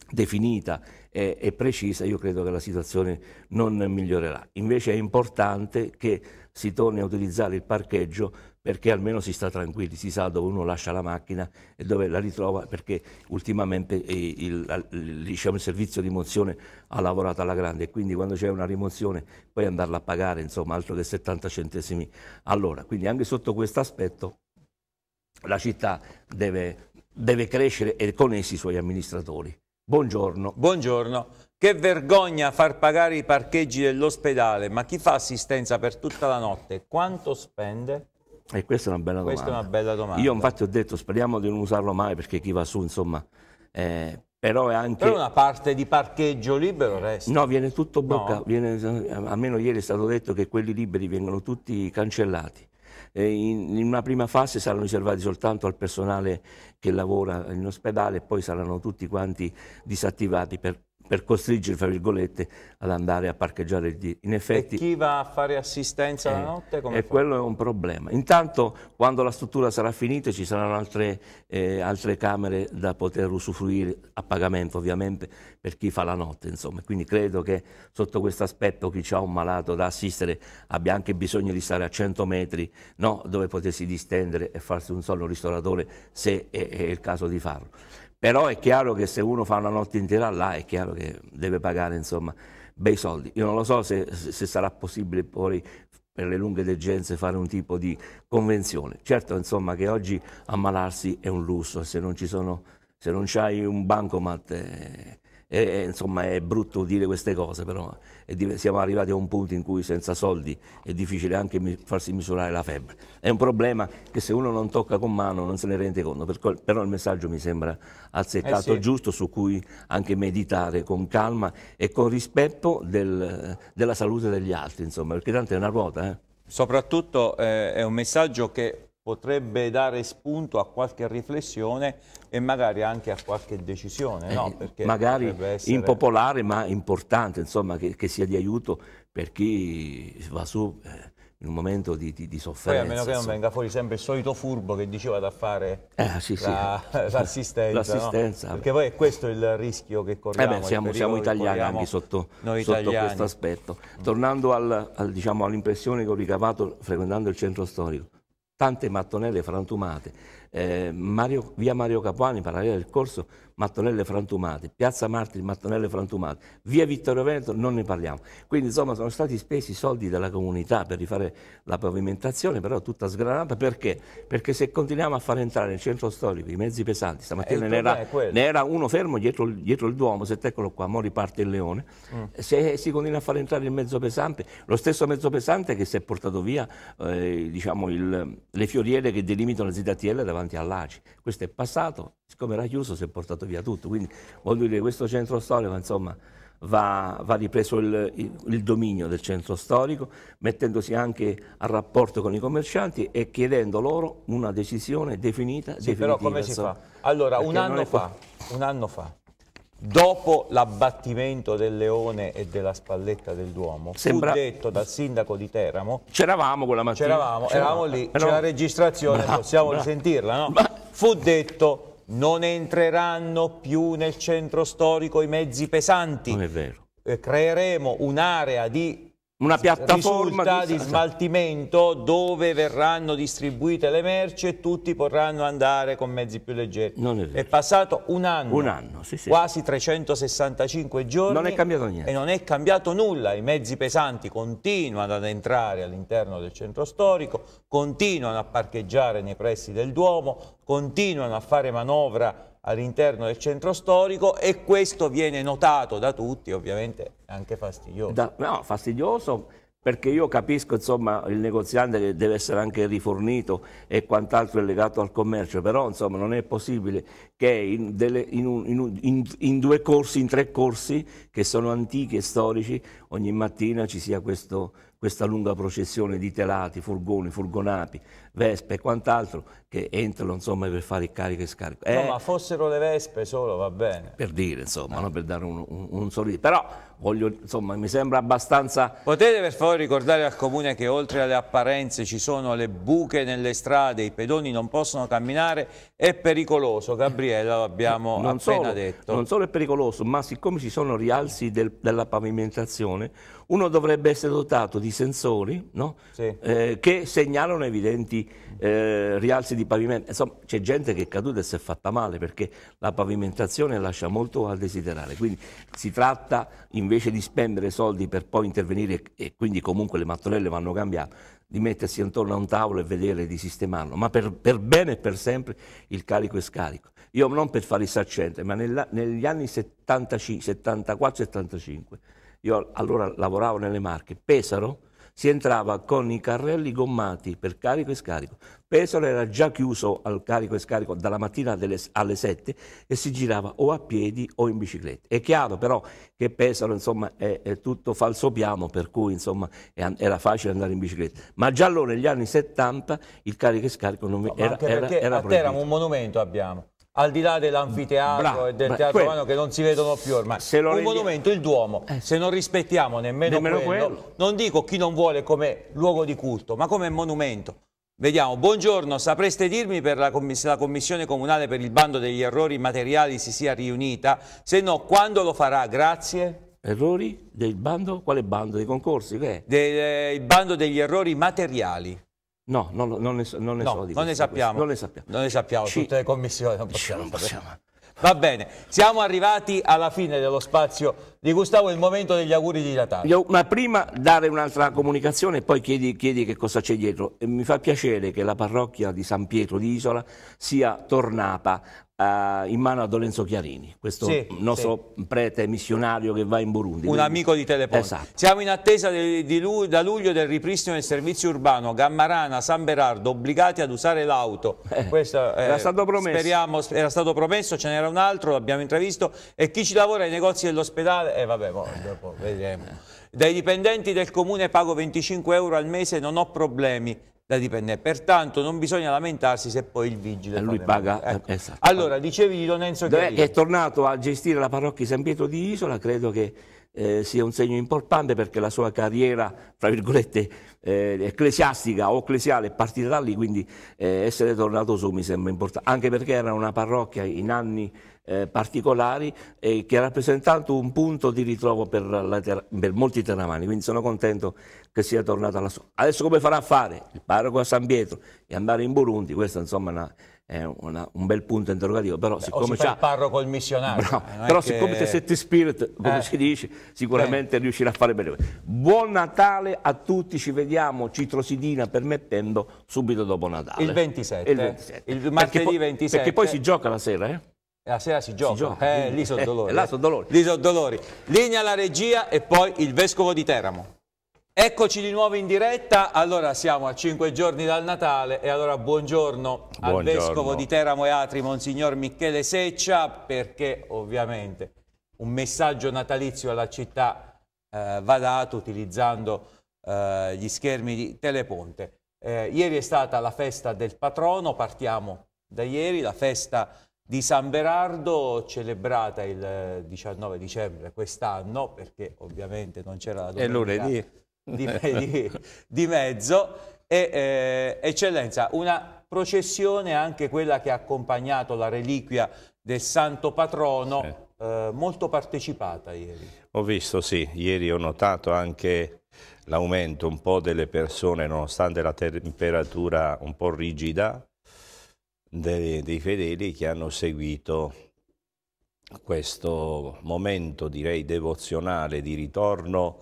definita e, e, precisa, io credo che la situazione non migliorerà. Invece è importante che si torni a utilizzare il parcheggio perché almeno si sta tranquilli, si sa dove uno lascia la macchina e dove la ritrova, perché ultimamente il, il, diciamo, il servizio di rimozione ha lavorato alla grande e quindi quando c'è una rimozione poi andarla a pagare, insomma, altro che 70 centesimi all'ora. Quindi anche sotto questo aspetto la città deve, deve crescere e con essi i suoi amministratori. Buongiorno. Buongiorno. Che vergogna far pagare i parcheggi dell'ospedale, ma chi fa assistenza per tutta la notte? Quanto spende? E questa è una bella domanda. Questa è una bella domanda. Io infatti ho detto speriamo di non usarlo mai perché chi va su insomma... Eh, però è anche... Però una parte di parcheggio libero resta. No, viene tutto bloccato. No. Viene, eh, almeno ieri è stato detto che quelli liberi vengono tutti cancellati. In, una prima fase saranno riservati soltanto al personale che lavora in ospedale e poi saranno tutti quanti disattivati per per costringere, fra virgolette, ad andare a parcheggiare lì. In effetti, e chi va a fare assistenza eh, la notte? Come e fa? quello è un problema. Intanto, quando la struttura sarà finita, ci saranno altre, eh, altre, camere da poter usufruire a pagamento, ovviamente, per chi fa la notte. Insomma. Quindi credo che sotto questo aspetto chi ha un malato da assistere abbia anche bisogno di stare a 100 metri, no? dove potersi distendere e farsi un solo ristoratore se è, è il caso di farlo. Però è chiaro che se uno fa una notte intera là, è chiaro che deve pagare, insomma, bei soldi. Io non lo so se, se sarà possibile poi per le lunghe degenze fare un tipo di convenzione. Certo, insomma, che oggi ammalarsi è un lusso, se non ci sono, se non c'hai un bancomat, eh, eh, insomma, è brutto dire queste cose, però e siamo arrivati a un punto in cui senza soldi è difficile anche farsi misurare la febbre. È un problema che se uno non tocca con mano non se ne rende conto, però il messaggio mi sembra azzeccato, eh sì. giusto, su cui anche meditare con calma e con rispetto del, della salute degli altri, insomma, perché tanto è una ruota. Eh? Soprattutto eh, è un messaggio che potrebbe dare spunto a qualche riflessione e magari anche a qualche decisione. No? Eh, magari essere... impopolare ma importante, insomma, che, che, sia di aiuto per chi va su eh, in un momento di, di, di sofferenza. Poi a meno che non venga fuori sempre il solito furbo che diceva da fare eh, sì, sì. *laughs* l'assistenza. La, no? Perché poi è questo il rischio che corriamo. Eh beh, siamo, siamo, italiani anche sotto, sotto questo aspetto. Tornando al, al, diciamo, all'impressione che ho ricavato frequentando il centro storico, tante mattonelle frantumate eh, Mario, via Mario Capuani, parallelo del corso, mattonelle frantumate, piazza Martiri, mattonelle frantumate, via Vittorio Veneto, non ne parliamo. Quindi insomma sono stati spesi i soldi della comunità per rifare la pavimentazione, però tutta sgranata, perché? Perché se continuiamo a far entrare nel centro storico i mezzi pesanti, stamattina eh, ne era, ne era, uno fermo dietro, dietro il Duomo, se eccolo qua, mo riparte il leone, mm. Eh, se si continua a far entrare il mezzo pesante, lo stesso mezzo pesante che si è portato via eh, diciamo il, le fioriere che delimitano la ZTL davanti davanti all'ACI. Questo è passato, siccome era chiuso si è portato via tutto. Quindi voglio dire, questo centro storico insomma, va, va ripreso il, il, il, dominio del centro storico, mettendosi anche a rapporto con i commercianti e chiedendo loro una decisione definita. Sì, però come si fa? Allora, un anno, fa, un anno fa dopo l'abbattimento del leone e della spalletta del Duomo, Sembra... fu detto dal sindaco di Teramo. C'eravamo quella mattina. C'eravamo, eravamo lì, c'è la registrazione, bra, possiamo bra. risentirla, no? Bra. Fu detto non entreranno più nel centro storico i mezzi pesanti. Non è vero. Eh, creeremo un'area di una piattaforma di, di smaltimento dove verranno distribuite le merci e tutti potranno andare con mezzi più leggeri. È, è, passato un anno, un anno sì, sì. quasi 365 giorni non è cambiato niente. e non è cambiato nulla. I mezzi pesanti continuano ad entrare all'interno del centro storico, continuano a parcheggiare nei pressi del Duomo, continuano a fare manovra all'interno del centro storico e questo viene notato da tutti, ovviamente anche fastidioso. Da, no, fastidioso perché io capisco insomma il negoziante che deve essere anche rifornito e quant'altro è legato al commercio, però insomma non è possibile che in, delle, in, un, in, un, in due corsi, in tre corsi che sono antichi e storici, ogni mattina ci sia questo, questa lunga processione di telati, furgoni, furgonati, vespe e quant'altro che entrano insomma, per fare il carico e scarico. Eh, ma fossero le vespe solo va bene. Per dire, insomma, eh. no? per dare un, un, un sorriso. Però voglio, insomma, mi sembra abbastanza... Potete per favore ricordare al Comune che oltre alle apparenze ci sono le buche nelle strade, i pedoni non possono camminare, è pericoloso, Gabriele, l'abbiamo appena solo, detto. Non solo è pericoloso, ma siccome ci sono rialzi del, della pavimentazione, uno dovrebbe essere dotato di sensori no? sì. eh, che segnalano evidenti buchi, eh, rialzi di pavimento. Insomma, c'è gente che è caduta e si è fatta male perché la pavimentazione lascia molto a desiderare. Quindi si tratta invece di spendere soldi per poi intervenire e quindi comunque le mattonelle vanno cambiate di mettersi intorno a un tavolo e vedere di sistemarlo, ma per, per bene e per sempre il carico e scarico. Io non per fare il saccente, ma nella, negli anni 74-75, io allora lavoravo nelle Marche, Pesaro, si entrava con i carrelli gommati per carico e scarico. Pesaro era già chiuso al carico e scarico dalla mattina alle 7 e si girava o a piedi o in bicicletta. È chiaro però che Pesaro insomma, è, è, tutto falso piano, per cui insomma, è, era facile andare in bicicletta. Ma già allora negli anni 70 il carico e scarico non no, era, era, era, era a Teramo un monumento abbiamo al di là dell'anfiteatro e del Bra teatro romano che non si vedono più ormai. Se lo un monumento, il Duomo, eh. se non rispettiamo nemmeno, nemmeno quello, quello, non dico chi non vuole come luogo di culto, ma come monumento. Vediamo, buongiorno, sapreste dirmi per la se la Commissione Comunale per il bando degli errori materiali si sia riunita? Se no, quando lo farà? Grazie errori del bando, quale bando dei concorsi? Del, eh, il bando degli errori materiali. No, non, non, ne, non ne no, so di non ne, sappiamo, non ne sappiamo. Non ne sappiamo, Ci... tutte le commissioni non possiamo. Non possiamo. Va bene, siamo arrivati alla fine dello spazio di Gustavo, il momento degli auguri di Natale. Ma prima dare un'altra comunicazione e poi chiedi, chiedi, che cosa c'è dietro. E mi fa piacere che la parrocchia di San Pietro di Isola sia tornata uh, in mano a Dolenzo Chiarini, questo sì, nostro sì. prete missionario che va in Burundi. Un quindi... amico di Teleponte. Esatto. Siamo in attesa di, di lui, da luglio del ripristino del servizio urbano, Gammarana, San Berardo, obbligati ad usare l'auto. *laughs* Eh, Questo, eh, era stato promesso. Speriamo, era stato promesso, ce n'era un altro, l'abbiamo intravisto. E chi ci lavora ai negozi dell'ospedale? Eh vabbè, mo, eh. dopo vedremo. Dai dipendenti del comune pago 25 euro al mese, non ho problemi da dipendente. Pertanto non bisogna lamentarsi se poi il vigile... E eh, lui paga... Ecco. Eh, esatto. Allora, dicevi di Don Enzo Chiarini... Che è tornato a gestire la parrocchia di San Pietro di Isola, credo che eh, sia un segno importante perché la sua carriera, fra virgolette, eh, ecclesiastica o ecclesiale è partita da lì, quindi eh, essere tornato su mi sembra importante, anche perché era una parrocchia in anni eh, particolari e che ha rappresentato un punto di ritrovo per, la, per molti terramani, quindi sono contento che sia tornata alla sua. Adesso come farà a fare il parroco a San Pietro e andare in Burundi, questa insomma è una è una, un bel punto interrogativo, però Beh, siccome c'ha... il parroco il missionario. No, però siccome che... c'è Setti Spirit, come eh. si dice, sicuramente Beh. riuscirà a fare bene. Buon Natale a tutti, ci vediamo, citrosidina permettendo, subito dopo Natale. Il 27. Il, 27. il martedì perché 27. Perché poi si gioca la sera, eh? La sera si gioca, si gioca. Eh, lì sono eh, dolori. Eh, là sono dolori. Lì sono dolori. Linea la regia e poi il Vescovo di Teramo. Eccoci di nuovo in diretta, allora siamo a cinque giorni dal Natale e allora buongiorno, buongiorno, al Vescovo di Teramo e Atri, Monsignor Michele Seccia, perché ovviamente un messaggio natalizio alla città eh, va dato utilizzando eh, gli schermi di Teleponte. Eh, ieri è stata la festa del patrono, partiamo da ieri, la festa di San Berardo celebrata il 19 eh, dicembre quest'anno perché ovviamente non c'era la domenica. È lunedì di, *laughs* di, di mezzo e eh, eccellenza una processione anche quella che ha accompagnato la reliquia del santo patrono eh. Eh, molto partecipata ieri ho visto sì ieri ho notato anche l'aumento un po' delle persone nonostante la temperatura un po' rigida dei, dei fedeli che hanno seguito questo momento direi devozionale di ritorno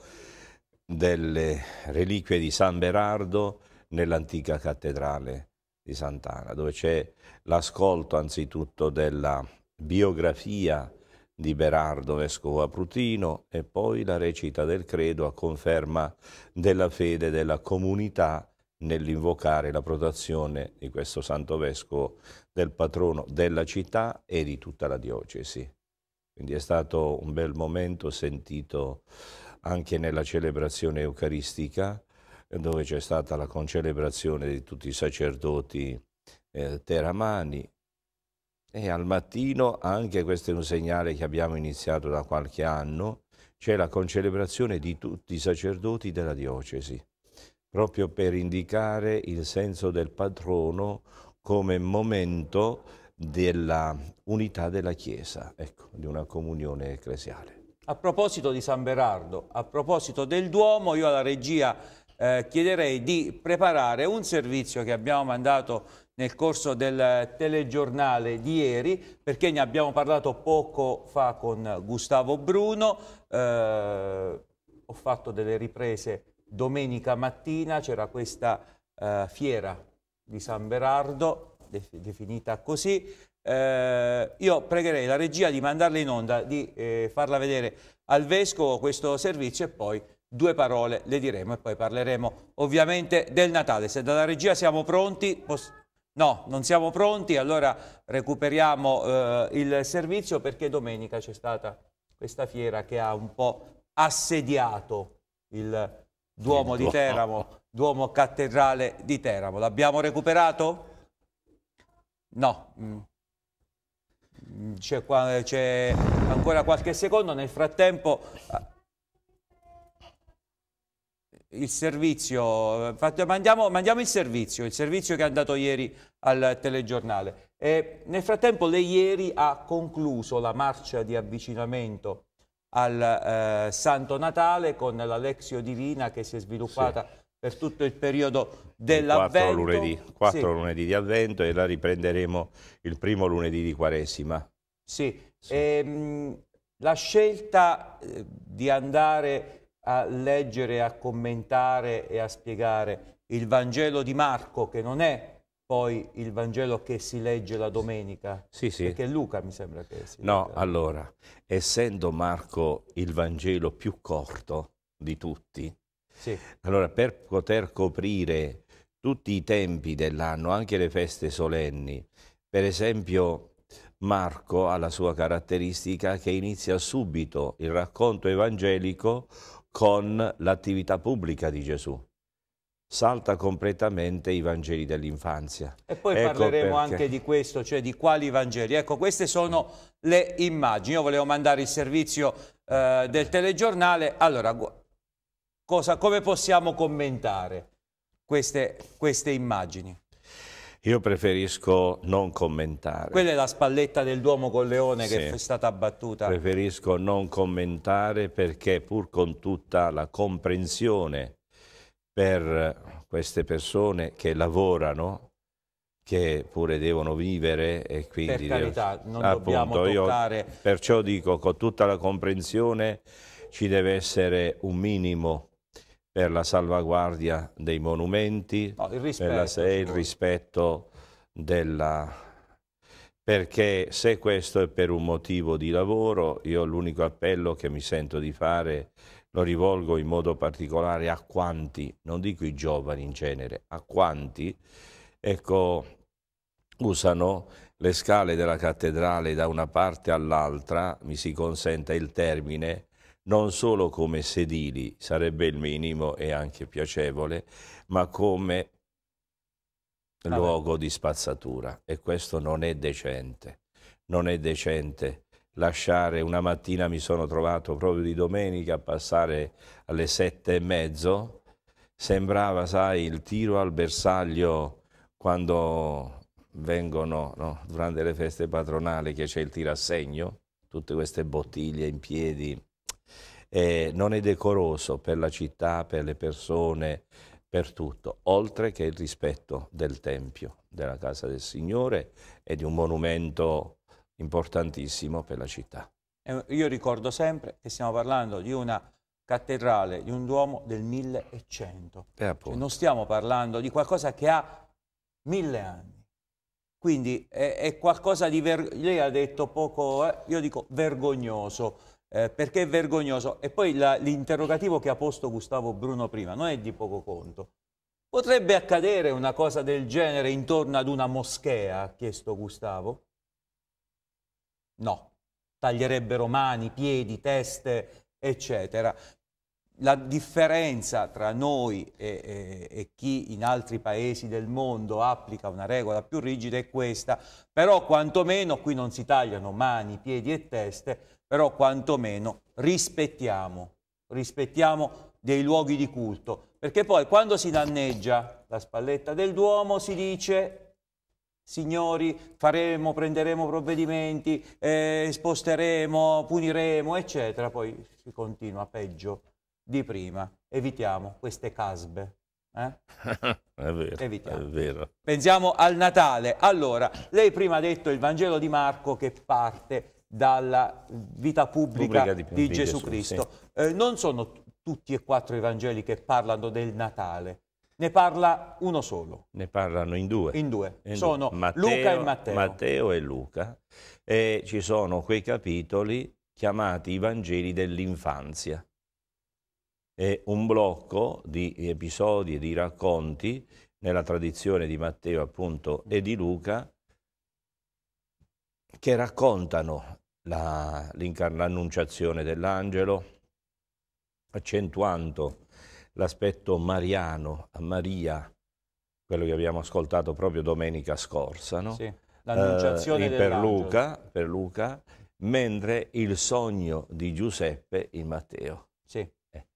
delle reliquie di San Berardo nell'antica cattedrale di Sant'Anna, dove c'è l'ascolto anzitutto della biografia di Berardo, vescovo aprutino, e poi la recita del credo a conferma della fede della comunità nell'invocare la protezione di questo santo vescovo del patrono della città e di tutta la diocesi. Quindi è stato un bel momento sentito anche nella celebrazione eucaristica, dove c'è stata la concelebrazione di tutti i sacerdoti eh, teramani. E al mattino, anche questo è un segnale che abbiamo iniziato da qualche anno, c'è la concelebrazione di tutti i sacerdoti della diocesi, proprio per indicare il senso del patrono come momento della unità della Chiesa, ecco, di una comunione ecclesiale. A proposito di San Berardo, a proposito del Duomo, io alla regia eh, chiederei di preparare un servizio che abbiamo mandato nel corso del telegiornale di ieri, perché ne abbiamo parlato poco fa con Gustavo Bruno, eh, ho fatto delle riprese domenica mattina, c'era questa eh, fiera di San Berardo, definita così, eh, io pregherei la regia di mandarla in onda, di eh, farla vedere al Vescovo questo servizio e poi due parole le diremo e poi parleremo ovviamente del Natale. Se dalla regia siamo pronti... No, non siamo pronti, allora recuperiamo eh, il servizio perché domenica c'è stata questa fiera che ha un po' assediato il Duomo di Teramo, Duomo Cattedrale di Teramo. L'abbiamo recuperato? No. Mm c'è ancora qualche secondo, nel frattempo il servizio, mandiamo, mandiamo il servizio, il servizio che è andato ieri al telegiornale. E nel frattempo lei ieri ha concluso la marcia di avvicinamento al eh, Santo Natale con l'Alexio Divina che si è sviluppata sì per tutto il periodo dell'avvento. 4 lunedì, 4 sì. lunedì di avvento e la riprenderemo il primo lunedì di quaresima. Sì, sì. E, ehm, la scelta eh, di andare a leggere, a commentare e a spiegare il Vangelo di Marco, che non è poi il Vangelo che si legge la domenica. Sì, sì. Perché Luca mi sembra che sia. No, legge. allora, essendo Marco il Vangelo più corto di tutti, sì. Allora, per poter coprire tutti i tempi dell'anno, anche le feste solenni, per esempio Marco ha la sua caratteristica che inizia subito il racconto evangelico con l'attività pubblica di Gesù. Salta completamente i Vangeli dell'infanzia. E poi ecco parleremo perché... anche di questo, cioè di quali Vangeli. Ecco, queste sono le immagini. Io volevo mandare il servizio eh, del telegiornale. Allora, cosa, come possiamo commentare queste, queste immagini? Io preferisco non commentare. Quella è la spalletta del Duomo con Leone sì. che è stata abbattuta. Preferisco non commentare perché pur con tutta la comprensione per queste persone che lavorano, che pure devono vivere e quindi... Per carità, non appunto, dobbiamo toccare... Io, perciò dico, con tutta la comprensione ci deve essere un minimo per la salvaguardia dei monumenti, no, il rispetto, per la, se, il rispetto della... perché se questo è per un motivo di lavoro, io l'unico appello che mi sento di fare lo rivolgo in modo particolare a quanti, non dico i giovani in genere, a quanti, ecco, usano le scale della cattedrale da una parte all'altra, mi si consenta il termine, non solo come sedili, sarebbe il minimo e anche piacevole, ma come ah, luogo di spazzatura. E questo non è decente. Non è decente lasciare una mattina mi sono trovato proprio di domenica a passare alle sette e mezzo sembrava sai il tiro al bersaglio quando vengono no, durante le feste patronali che c'è il tiro a segno tutte queste bottiglie in piedi eh, non è decoroso per la città, per le persone, per tutto, oltre che il rispetto del Tempio, della Casa del Signore e di un monumento importantissimo per la città. Io ricordo sempre che stiamo parlando di una cattedrale, di un duomo del 1100. Cioè non stiamo parlando di qualcosa che ha mille anni. Quindi è, è qualcosa di, lei ha detto poco, eh, io dico vergognoso, eh, perché è vergognoso. E poi l'interrogativo che ha posto Gustavo Bruno prima non è di poco conto. Potrebbe accadere una cosa del genere intorno ad una moschea, ha chiesto Gustavo? No, taglierebbero mani, piedi, teste, eccetera. La differenza tra noi e, e, e, chi in altri paesi del mondo applica una regola più rigida è questa, però quantomeno qui non si tagliano mani, piedi e teste, però quantomeno rispettiamo, rispettiamo dei luoghi di culto, perché poi quando si danneggia la spalletta del Duomo si dice signori, faremo, prenderemo provvedimenti, eh, sposteremo, puniremo, eccetera. Poi si continua peggio di prima. Evitiamo queste casbe. Eh? *laughs* è vero, Evitiamo. è vero. Pensiamo al Natale. Allora, lei prima ha detto il Vangelo di Marco che parte dalla vita pubblica, pubblica di, di, Gesù, Gesù Cristo. Sì. Eh, non sono tutti e quattro i Vangeli che parlano del Natale. Ne parla uno solo. Ne parlano in due. In due. In sono due. Matteo, Luca e Matteo. Matteo e Luca. E ci sono quei capitoli chiamati i Vangeli dell'infanzia. È un blocco di episodi e di racconti nella tradizione di Matteo appunto e di Luca che raccontano l'annunciazione dell'angelo, accentuando l'aspetto mariano a Maria, quello che abbiamo ascoltato proprio domenica scorsa, no? sì, eh, l'annunciazione eh, per, Luca, per Luca, mentre il sogno di Giuseppe in Matteo. Sì. Eh,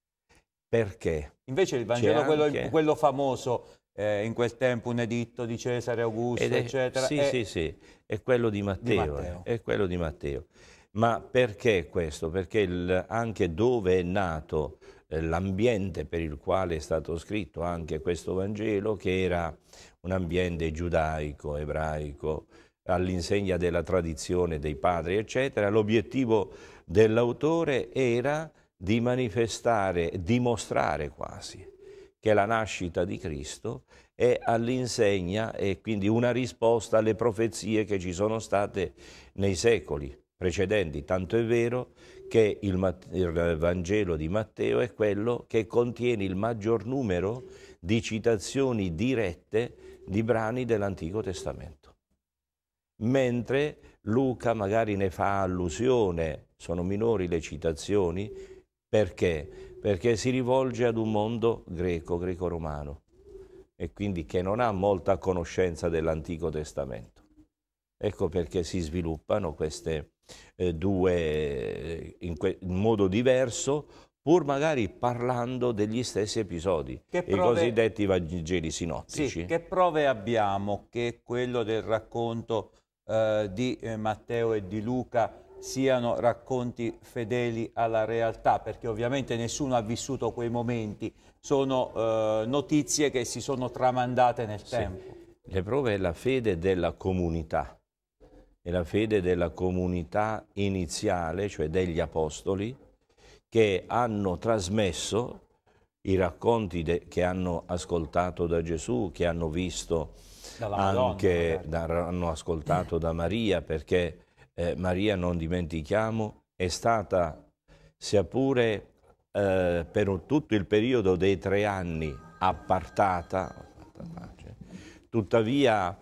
perché? Invece il Vangelo, anche... quello, quello famoso, eh, in quel tempo un editto di Cesare Augusto, è, eccetera. Sì, è, eh, sì, sì, è quello di Matteo, di Matteo. Eh, è quello di Matteo. Ma perché questo? Perché il, anche dove è nato eh, l'ambiente per il quale è stato scritto anche questo Vangelo, che era un ambiente giudaico, ebraico, all'insegna della tradizione dei padri, eccetera, l'obiettivo dell'autore era di manifestare, dimostrare quasi, che è la nascita di Cristo, è all'insegna e quindi una risposta alle profezie che ci sono state nei secoli precedenti. Tanto è vero che il, il Vangelo di Matteo è quello che contiene il maggior numero di citazioni dirette di brani dell'Antico Testamento. Mentre Luca magari ne fa allusione, sono minori le citazioni, perché? perché si rivolge ad un mondo greco, greco-romano e quindi che non ha molta conoscenza dell'Antico Testamento. Ecco perché si sviluppano queste eh, due eh, in, que- in, modo diverso, pur magari parlando degli stessi episodi, prove... i cosiddetti Vangeli sinottici. Sì, che prove abbiamo che quello del racconto eh, di eh, Matteo e di Luca siano racconti fedeli alla realtà, perché ovviamente nessuno ha vissuto quei momenti, sono eh, notizie che si sono tramandate nel sì. tempo. Le prove è la fede della comunità, è la fede della comunità iniziale, cioè degli apostoli, che hanno trasmesso i racconti che hanno ascoltato da Gesù, che hanno visto Madonna, anche, da, hanno ascoltato da Maria, perché eh, Maria, non dimentichiamo, è stata, sia pure eh, per tutto il periodo dei tre anni, appartata, cioè, tuttavia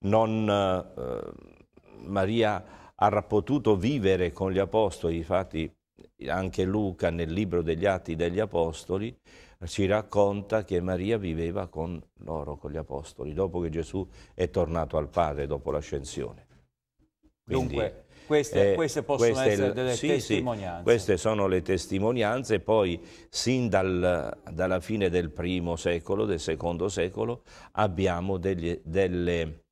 non, eh, Maria ha potuto vivere con gli Apostoli, infatti anche Luca nel libro degli Atti degli Apostoli ci racconta che Maria viveva con loro, con gli Apostoli, dopo che Gesù è tornato al Padre dopo l'ascensione. Quindi, Dunque, queste, eh, queste possono queste, essere delle sì, testimonianze. Sì, queste sono le testimonianze, poi sin dal, dalla fine del primo secolo, del secondo secolo, abbiamo degli, delle,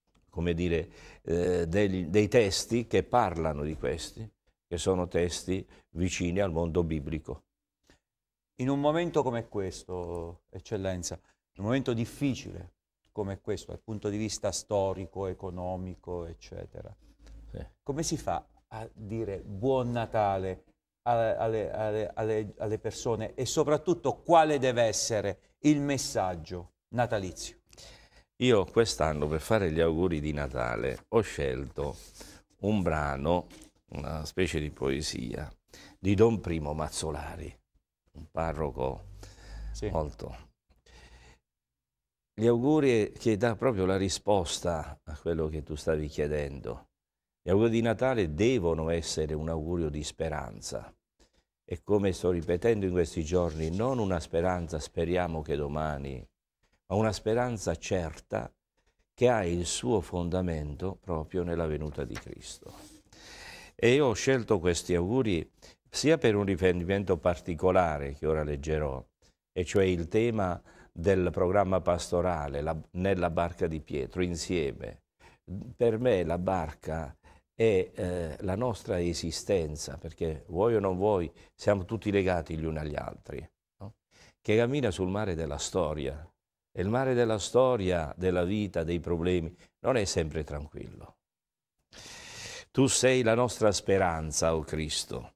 dire, eh, degli, dei testi che parlano di questi, che sono testi vicini al mondo biblico. In un momento come questo, eccellenza, in un momento difficile come questo dal punto di vista storico, economico, eccetera, come si fa a dire buon Natale alle, alle, alle, alle, persone e soprattutto quale deve essere il messaggio natalizio? Io quest'anno per fare gli auguri di Natale ho scelto un brano, una specie di poesia, di Don Primo Mazzolari, un parroco sì. molto gli auguri che dà proprio la risposta a quello che tu stavi chiedendo. Gli auguri di Natale devono essere un augurio di speranza. E come sto ripetendo in questi giorni, non una speranza speriamo che domani, ma una speranza certa che ha il suo fondamento proprio nella venuta di Cristo. E io ho scelto questi auguri sia per un riferimento particolare che ora leggerò, e cioè il tema del programma pastorale la, nella barca di Pietro, insieme. Per me la barca è eh, la nostra esistenza, perché vuoi o non vuoi, siamo tutti legati gli uni agli altri, no? che cammina sul mare della storia. E il mare della storia, della vita, dei problemi, non è sempre tranquillo. Tu sei la nostra speranza, o oh Cristo,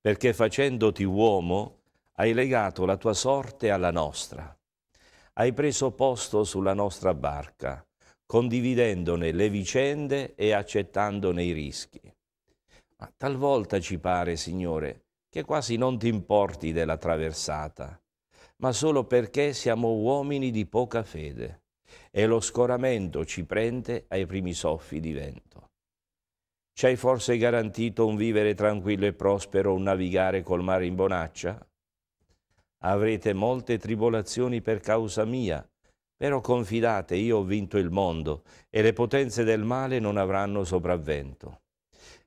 perché facendoti uomo hai legato la tua sorte alla nostra. Hai preso posto sulla nostra barca condividendone le vicende e accettandone i rischi. Ma talvolta ci pare, Signore, che quasi non ti importi della traversata, ma solo perché siamo uomini di poca fede e lo scoramento ci prende ai primi soffi di vento. Ci hai forse garantito un vivere tranquillo e prospero, un navigare col mare in bonaccia? Avrete molte tribolazioni per causa mia, però confidate, io ho vinto il mondo e le potenze del male non avranno sopravvento.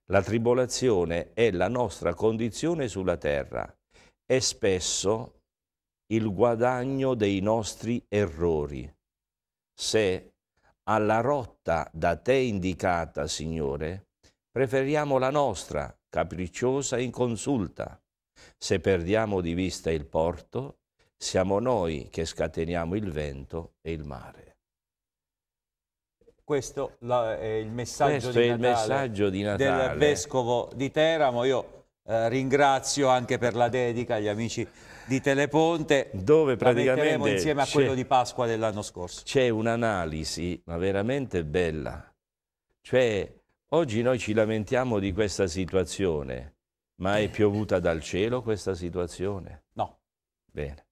La tribolazione è la nostra condizione sulla terra e spesso il guadagno dei nostri errori. Se alla rotta da te indicata, Signore, preferiamo la nostra, capricciosa e inconsulta. Se perdiamo di vista il porto, siamo noi che scateniamo il vento e il mare. Questo la, è il messaggio, Questo di Natale, Questo è il messaggio di Natale del Vescovo di Teramo. Io eh, ringrazio anche per la dedica agli amici di Teleponte, dove praticamente insieme a quello di Pasqua dell'anno scorso. C'è un'analisi, ma veramente bella. Cioè, oggi noi ci lamentiamo di questa situazione, ma è *laughs* piovuta dal cielo questa situazione? No. Bene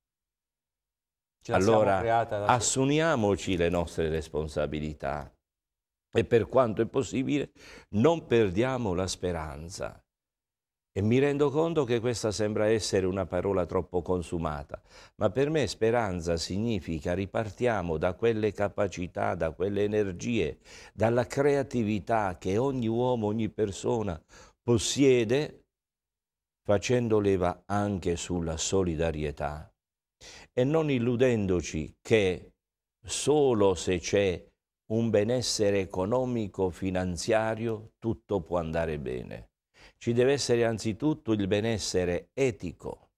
allora assumiamoci le nostre responsabilità e per quanto è possibile non perdiamo la speranza. E mi rendo conto che questa sembra essere una parola troppo consumata, ma per me speranza significa ripartiamo da quelle capacità, da quelle energie, dalla creatività che ogni uomo, ogni persona possiede, facendo leva anche sulla solidarietà e non illudendoci che solo se c'è un benessere economico-finanziario tutto può andare bene. Ci deve essere anzitutto il benessere etico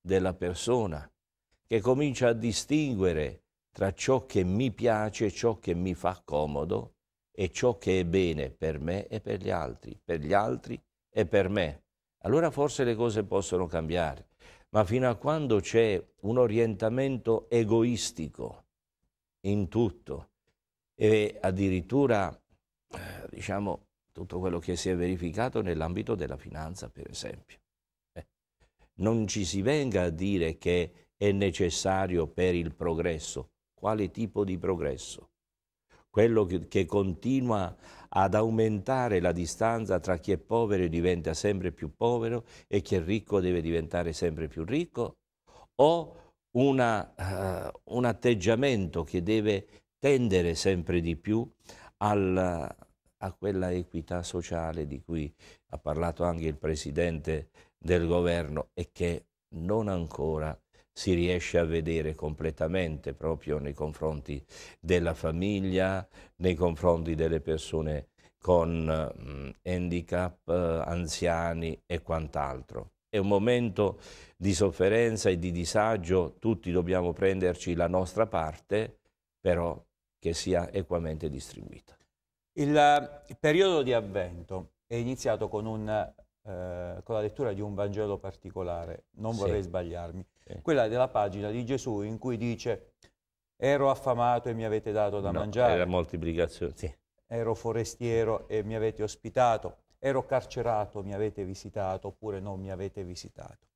della persona che comincia a distinguere tra ciò che mi piace, ciò che mi fa comodo e ciò che è bene per me e per gli altri, per gli altri e per me. Allora forse le cose possono cambiare ma fino a quando c'è un orientamento egoistico in tutto e addirittura eh, diciamo tutto quello che si è verificato nell'ambito della finanza per esempio eh, non ci si venga a dire che è necessario per il progresso quale tipo di progresso quello che, continua ad aumentare la distanza tra chi è povero e diventa sempre più povero e chi è ricco deve diventare sempre più ricco, o una, uh, un atteggiamento che deve tendere sempre di più al, a quella equità sociale di cui ha parlato anche il Presidente del Governo e che non ancora si riesce a vedere completamente proprio nei confronti della famiglia, nei confronti delle persone con eh, handicap, eh, anziani e quant'altro. È un momento di sofferenza e di disagio, tutti dobbiamo prenderci la nostra parte, però che sia equamente distribuita. Il eh, periodo di avvento è iniziato con, un, eh, con la lettura di un Vangelo particolare, non vorrei sì. sbagliarmi quella della pagina di Gesù in cui dice ero affamato e mi avete dato da no, mangiare. Era moltiplicazione, sì. Ero forestiero e mi avete ospitato, ero carcerato, mi avete visitato oppure non mi avete visitato.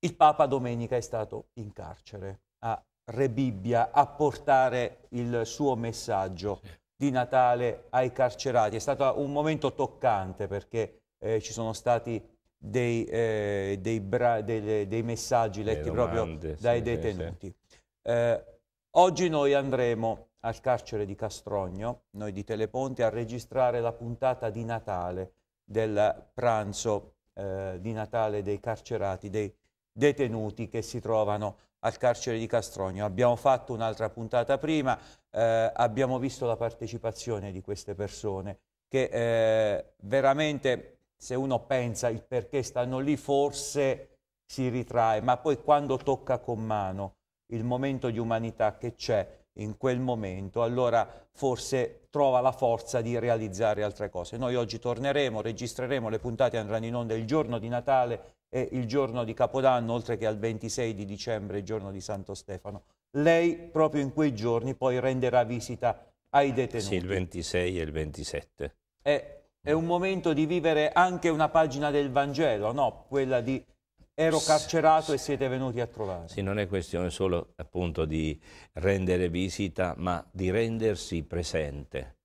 Il Papa domenica è stato in carcere a Re Bibbia a portare il suo messaggio di Natale ai carcerati. È stato un momento toccante perché eh, ci sono stati dei, eh, dei, dei, dei, messaggi letti domande, proprio dai sì, detenuti. Sì, sì. Eh, oggi noi andremo al carcere di Castrogno, noi di Teleponte, a registrare la puntata di Natale del pranzo eh, di Natale dei carcerati, dei detenuti che si trovano al carcere di Castrogno. Abbiamo fatto un'altra puntata prima, eh, abbiamo visto la partecipazione di queste persone che eh, veramente se uno pensa il perché stanno lì, forse si ritrae, ma poi quando tocca con mano il momento di umanità che c'è in quel momento, allora forse trova la forza di realizzare altre cose. Noi oggi torneremo, registreremo, le puntate andranno in onda il giorno di Natale e il giorno di Capodanno, oltre che al 26 di dicembre, il giorno di Santo Stefano. Lei proprio in quei giorni poi renderà visita ai detenuti. Sì, il 26 e il 27. E è un momento di vivere anche una pagina del Vangelo, no? Quella di ero carcerato e siete venuti a trovare. Sì, non è questione solo appunto di rendere visita, ma di rendersi presente.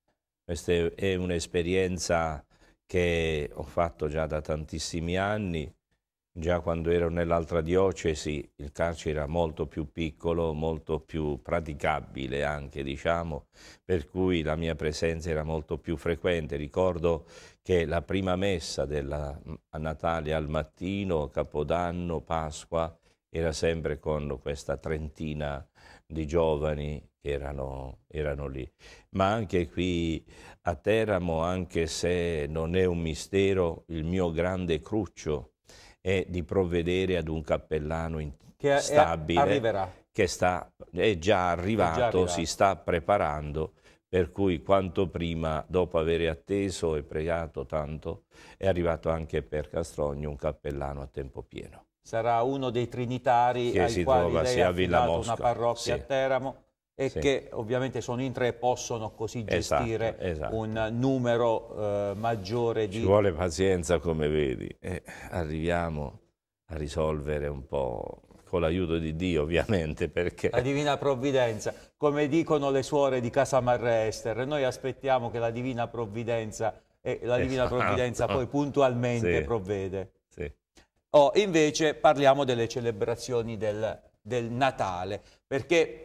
Questa è un'esperienza che ho fatto già da tantissimi anni Già quando ero nell'altra diocesi il carcere era molto più piccolo, molto più praticabile anche, diciamo, per cui la mia presenza era molto più frequente. Ricordo che la prima messa della, mm, a Natale al mattino, Capodanno, Pasqua, era sempre con questa trentina di giovani che erano, erano, lì. Ma anche qui a Teramo, anche se non è un mistero, il mio grande cruccio è di provvedere ad un cappellano in- che stabile arriverà. che sta, è già arrivato, è già arrivato, si sta preparando, per cui quanto prima, dopo aver atteso e pregato tanto, è arrivato anche per Castrogno un cappellano a tempo pieno sarà uno dei trinitari che ai si quali trova, lei ha affidato una parrocchia sì. a Teramo e sì. che ovviamente sono in tre e possono così esatto, gestire esatto, esatto. un numero eh, maggiore di... Ci vuole pazienza come vedi e arriviamo a risolvere un po' con l'aiuto di Dio ovviamente perché... La Divina Provvidenza, come dicono le suore di Casa Ester, noi aspettiamo che la Divina Provvidenza e la Divina esatto. Provvidenza poi puntualmente sì. provvede. Sì. Oh, invece parliamo delle celebrazioni del, del Natale, perché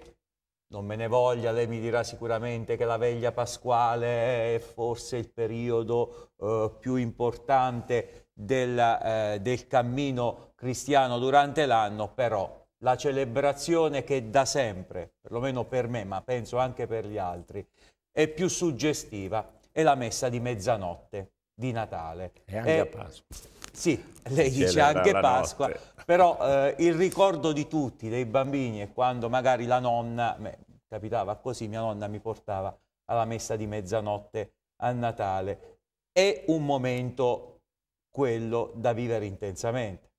non me ne voglia, lei mi dirà sicuramente che la veglia pasquale è forse il periodo eh, più importante del, eh, del cammino cristiano durante l'anno, però la celebrazione che da sempre, perlomeno per me, ma penso anche per gli altri, è più suggestiva, è la messa di mezzanotte di Natale. E anche è... a Pasqua. Sì, lei dice anche Pasqua, notte. *laughs* però eh, il ricordo di tutti, dei bambini, è quando magari la nonna, beh, capitava così, mia nonna mi portava alla messa di mezzanotte a Natale, è un momento quello da vivere intensamente.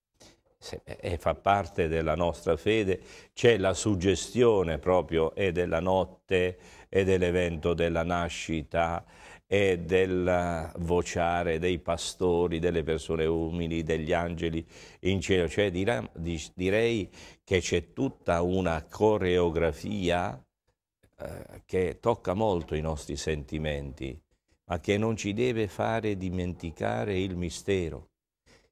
Se, eh, e fa parte della nostra fede, c'è la suggestione proprio e eh, della notte e eh, dell'evento della nascita, e del vociare dei pastori, delle persone umili, degli angeli in cielo. Cioè direi che c'è tutta una coreografia eh, che tocca molto i nostri sentimenti, ma che non ci deve fare dimenticare il mistero.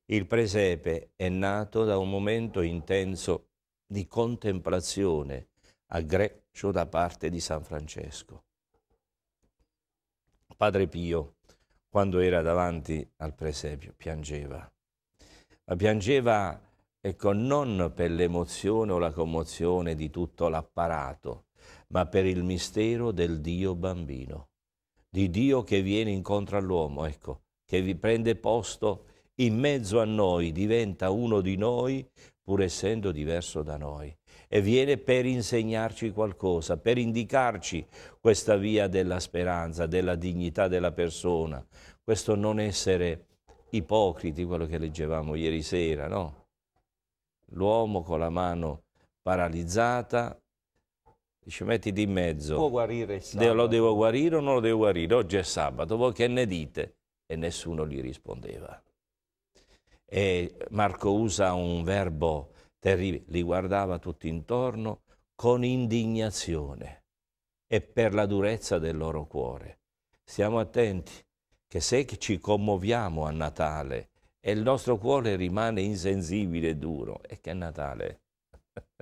Il presepe è nato da un momento intenso di contemplazione a Greccio da parte di San Francesco Padre Pio, quando era davanti al presepio, piangeva. Ma piangeva, ecco, non per l'emozione o la commozione di tutto l'apparato, ma per il mistero del Dio bambino, di Dio che viene incontro all'uomo, ecco, che vi prende posto in mezzo a noi, diventa uno di noi, pur essendo diverso da noi e viene per insegnarci qualcosa, per indicarci questa via della speranza, della dignità della persona, questo non essere ipocriti, quello che leggevamo ieri sera, no? L'uomo con la mano paralizzata Dice, metti di mezzo. Può guarire il sabato. Lo devo guarire o non lo devo guarire? Oggi è sabato, voi che ne dite? E nessuno gli rispondeva. E Marco usa un verbo terribile, li guardava tutti intorno con indignazione e per la durezza del loro cuore. Stiamo attenti che se ci commuoviamo a Natale e il nostro cuore rimane insensibile e duro, e che è Natale. *laughs*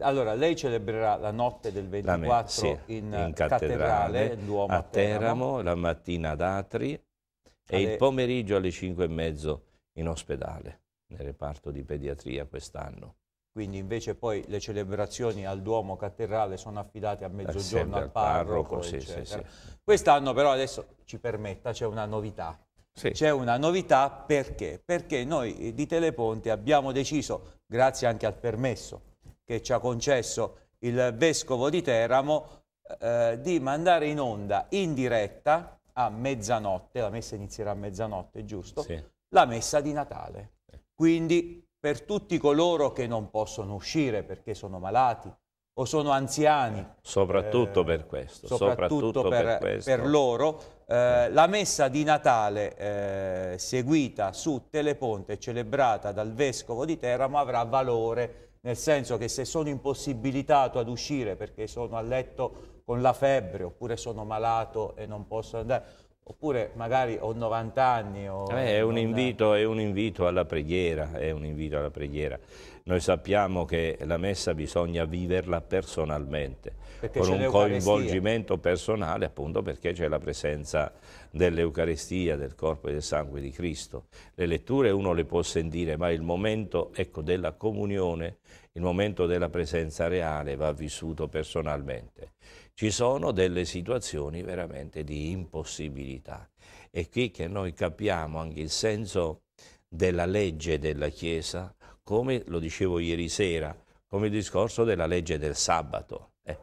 Allora, lei celebrerà la notte del 24 sì, in, in, cattedrale, cattedrale a Teramo, la mattina ad Atri alle... e il pomeriggio alle 5 e mezzo in ospedale nel reparto di pediatria quest'anno. Quindi invece poi le celebrazioni al Duomo Cattedrale sono affidate a eh, mezzogiorno al parroco, parroco sì, sì, sì. Quest'anno però adesso ci permetta, c'è una novità. C'è una novità perché? Perché noi di Teleponte abbiamo deciso, grazie anche al permesso che ci ha concesso il Vescovo di Teramo, eh, di mandare in onda in diretta a mezzanotte, la messa inizierà a mezzanotte, giusto? Sì. La messa di Natale. Quindi per tutti coloro che non possono uscire perché sono malati o sono anziani. Soprattutto eh, per questo. Soprattutto, soprattutto per, per, questo. per, loro. Eh, eh. la messa di Natale eh, seguita su Teleponte e celebrata dal Vescovo di Teramo avrà valore nel senso che se sono impossibilitato ad uscire perché sono a letto con la febbre oppure sono malato e non posso andare oppure magari ho 90 anni. Ho eh, è, un invito, è, un invito, alla preghiera, è un invito alla preghiera. Noi sappiamo che la messa bisogna viverla personalmente, perché con un coinvolgimento personale appunto perché c'è la presenza dell'Eucarestia, del corpo e del sangue di Cristo. Le letture uno le può sentire, ma il momento ecco, della comunione, il momento della presenza reale va vissuto personalmente. Ci sono delle situazioni veramente di impossibilità. È qui che noi capiamo anche il senso della legge della Chiesa, come lo dicevo ieri sera, come il discorso della legge del sabato. Eh.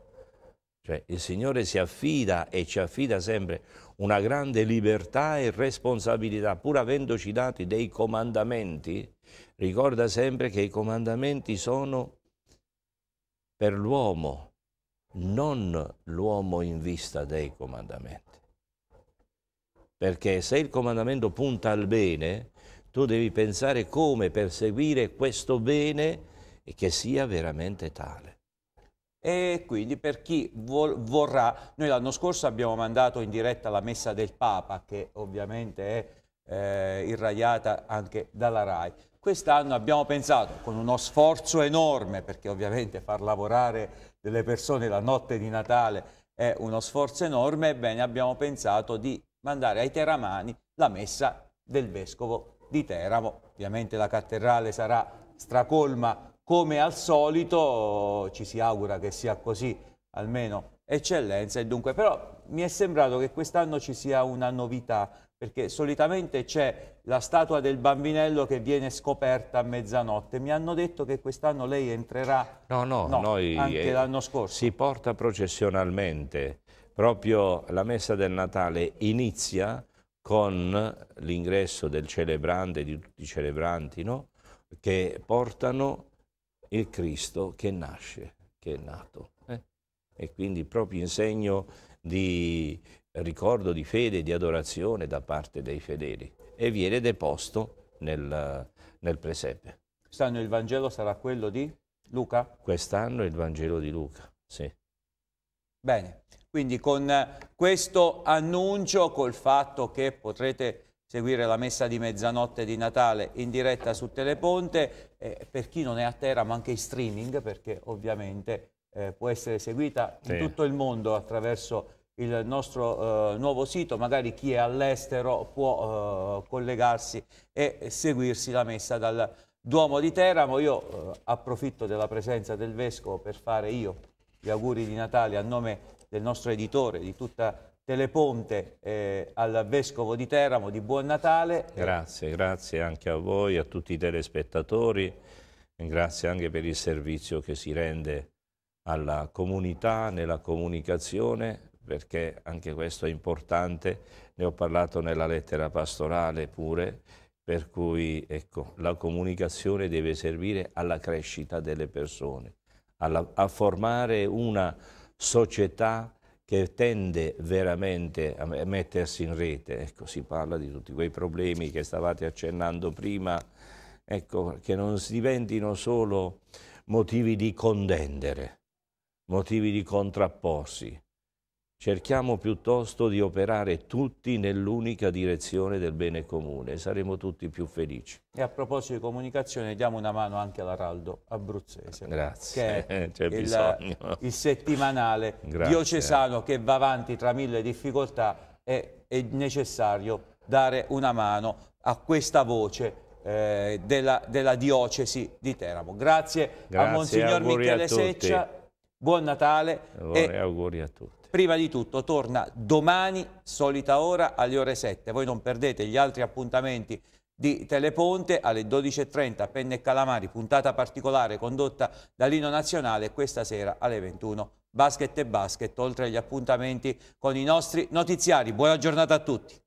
Cioè, il Signore si affida e ci affida sempre una grande libertà e responsabilità, pur avendoci dati dei comandamenti, ricorda sempre che i comandamenti sono per l'uomo, non l'uomo in vista dei comandamenti. Perché se il comandamento punta al bene, tu devi pensare come perseguire questo bene e che sia veramente tale. E quindi per chi vol vorrà, noi l'anno scorso abbiamo mandato in diretta la messa del Papa, che ovviamente è eh, irradiata anche dalla RAI. Quest'anno abbiamo pensato, con uno sforzo enorme, perché ovviamente far lavorare delle persone la notte di Natale è uno sforzo enorme, ebbene abbiamo pensato di mandare ai teramani la messa del Vescovo di Teramo. Ovviamente la cattedrale sarà stracolma come al solito, ci si augura che sia così, almeno eccellenza e dunque però mi è sembrato che quest'anno ci sia una novità perché solitamente c'è la statua del bambinello che viene scoperta a mezzanotte. Mi hanno detto che quest'anno lei entrerà no, no, no noi eh, anche eh, l'anno scorso. Si porta processionalmente, proprio la messa del Natale inizia con l'ingresso del celebrante, di tutti i celebranti, no? che portano il Cristo che nasce, che è nato. Eh? E quindi proprio in segno di, ricordo di fede e di adorazione da parte dei fedeli e viene deposto nel, nel presepe. Quest'anno il Vangelo sarà quello di Luca? Quest'anno il Vangelo di Luca, sì. Bene, quindi con questo annuncio, col fatto che potrete seguire la messa di mezzanotte di Natale in diretta su Teleponte, eh, per chi non è a terra ma anche in streaming, perché ovviamente eh, può essere seguita in tutto il mondo attraverso il nostro eh, nuovo sito, magari chi è all'estero può eh, collegarsi e seguirsi la messa dal Duomo di Teramo. Io eh, approfitto della presenza del Vescovo per fare io gli auguri di Natale a nome del nostro editore, di tutta Teleponte, eh, al Vescovo di Teramo, di Buon Natale. Grazie, grazie anche a voi, a tutti i telespettatori, grazie anche per il servizio che si rende alla comunità nella comunicazione perché anche questo è importante, ne ho parlato nella lettera pastorale pure, per cui ecco, la comunicazione deve servire alla crescita delle persone, alla, a formare una società che tende veramente a mettersi in rete. Ecco, si parla di tutti quei problemi che stavate accennando prima, ecco, che non diventino solo motivi di contendere, motivi di contrapporsi, Cerchiamo piuttosto di operare tutti nell'unica direzione del bene comune, saremo tutti più felici. E a proposito di comunicazione diamo una mano anche all'Araldo Abruzzese, Grazie. che è *laughs* il, settimanale Grazie. diocesano che va avanti tra mille difficoltà e è necessario dare una mano a questa voce eh, della, della, diocesi di Teramo. Grazie, Grazie a Monsignor Michele a Seccia, buon Natale e, e auguri a tutti. Prima di tutto torna domani, solita ora, alle ore 7. Voi non perdete gli altri appuntamenti di Teleponte alle 12.30 Penne e Calamari, puntata particolare condotta da Lino Nazionale questa sera alle 21. Basket e basket, oltre agli appuntamenti con i nostri notiziari. Buona giornata a tutti.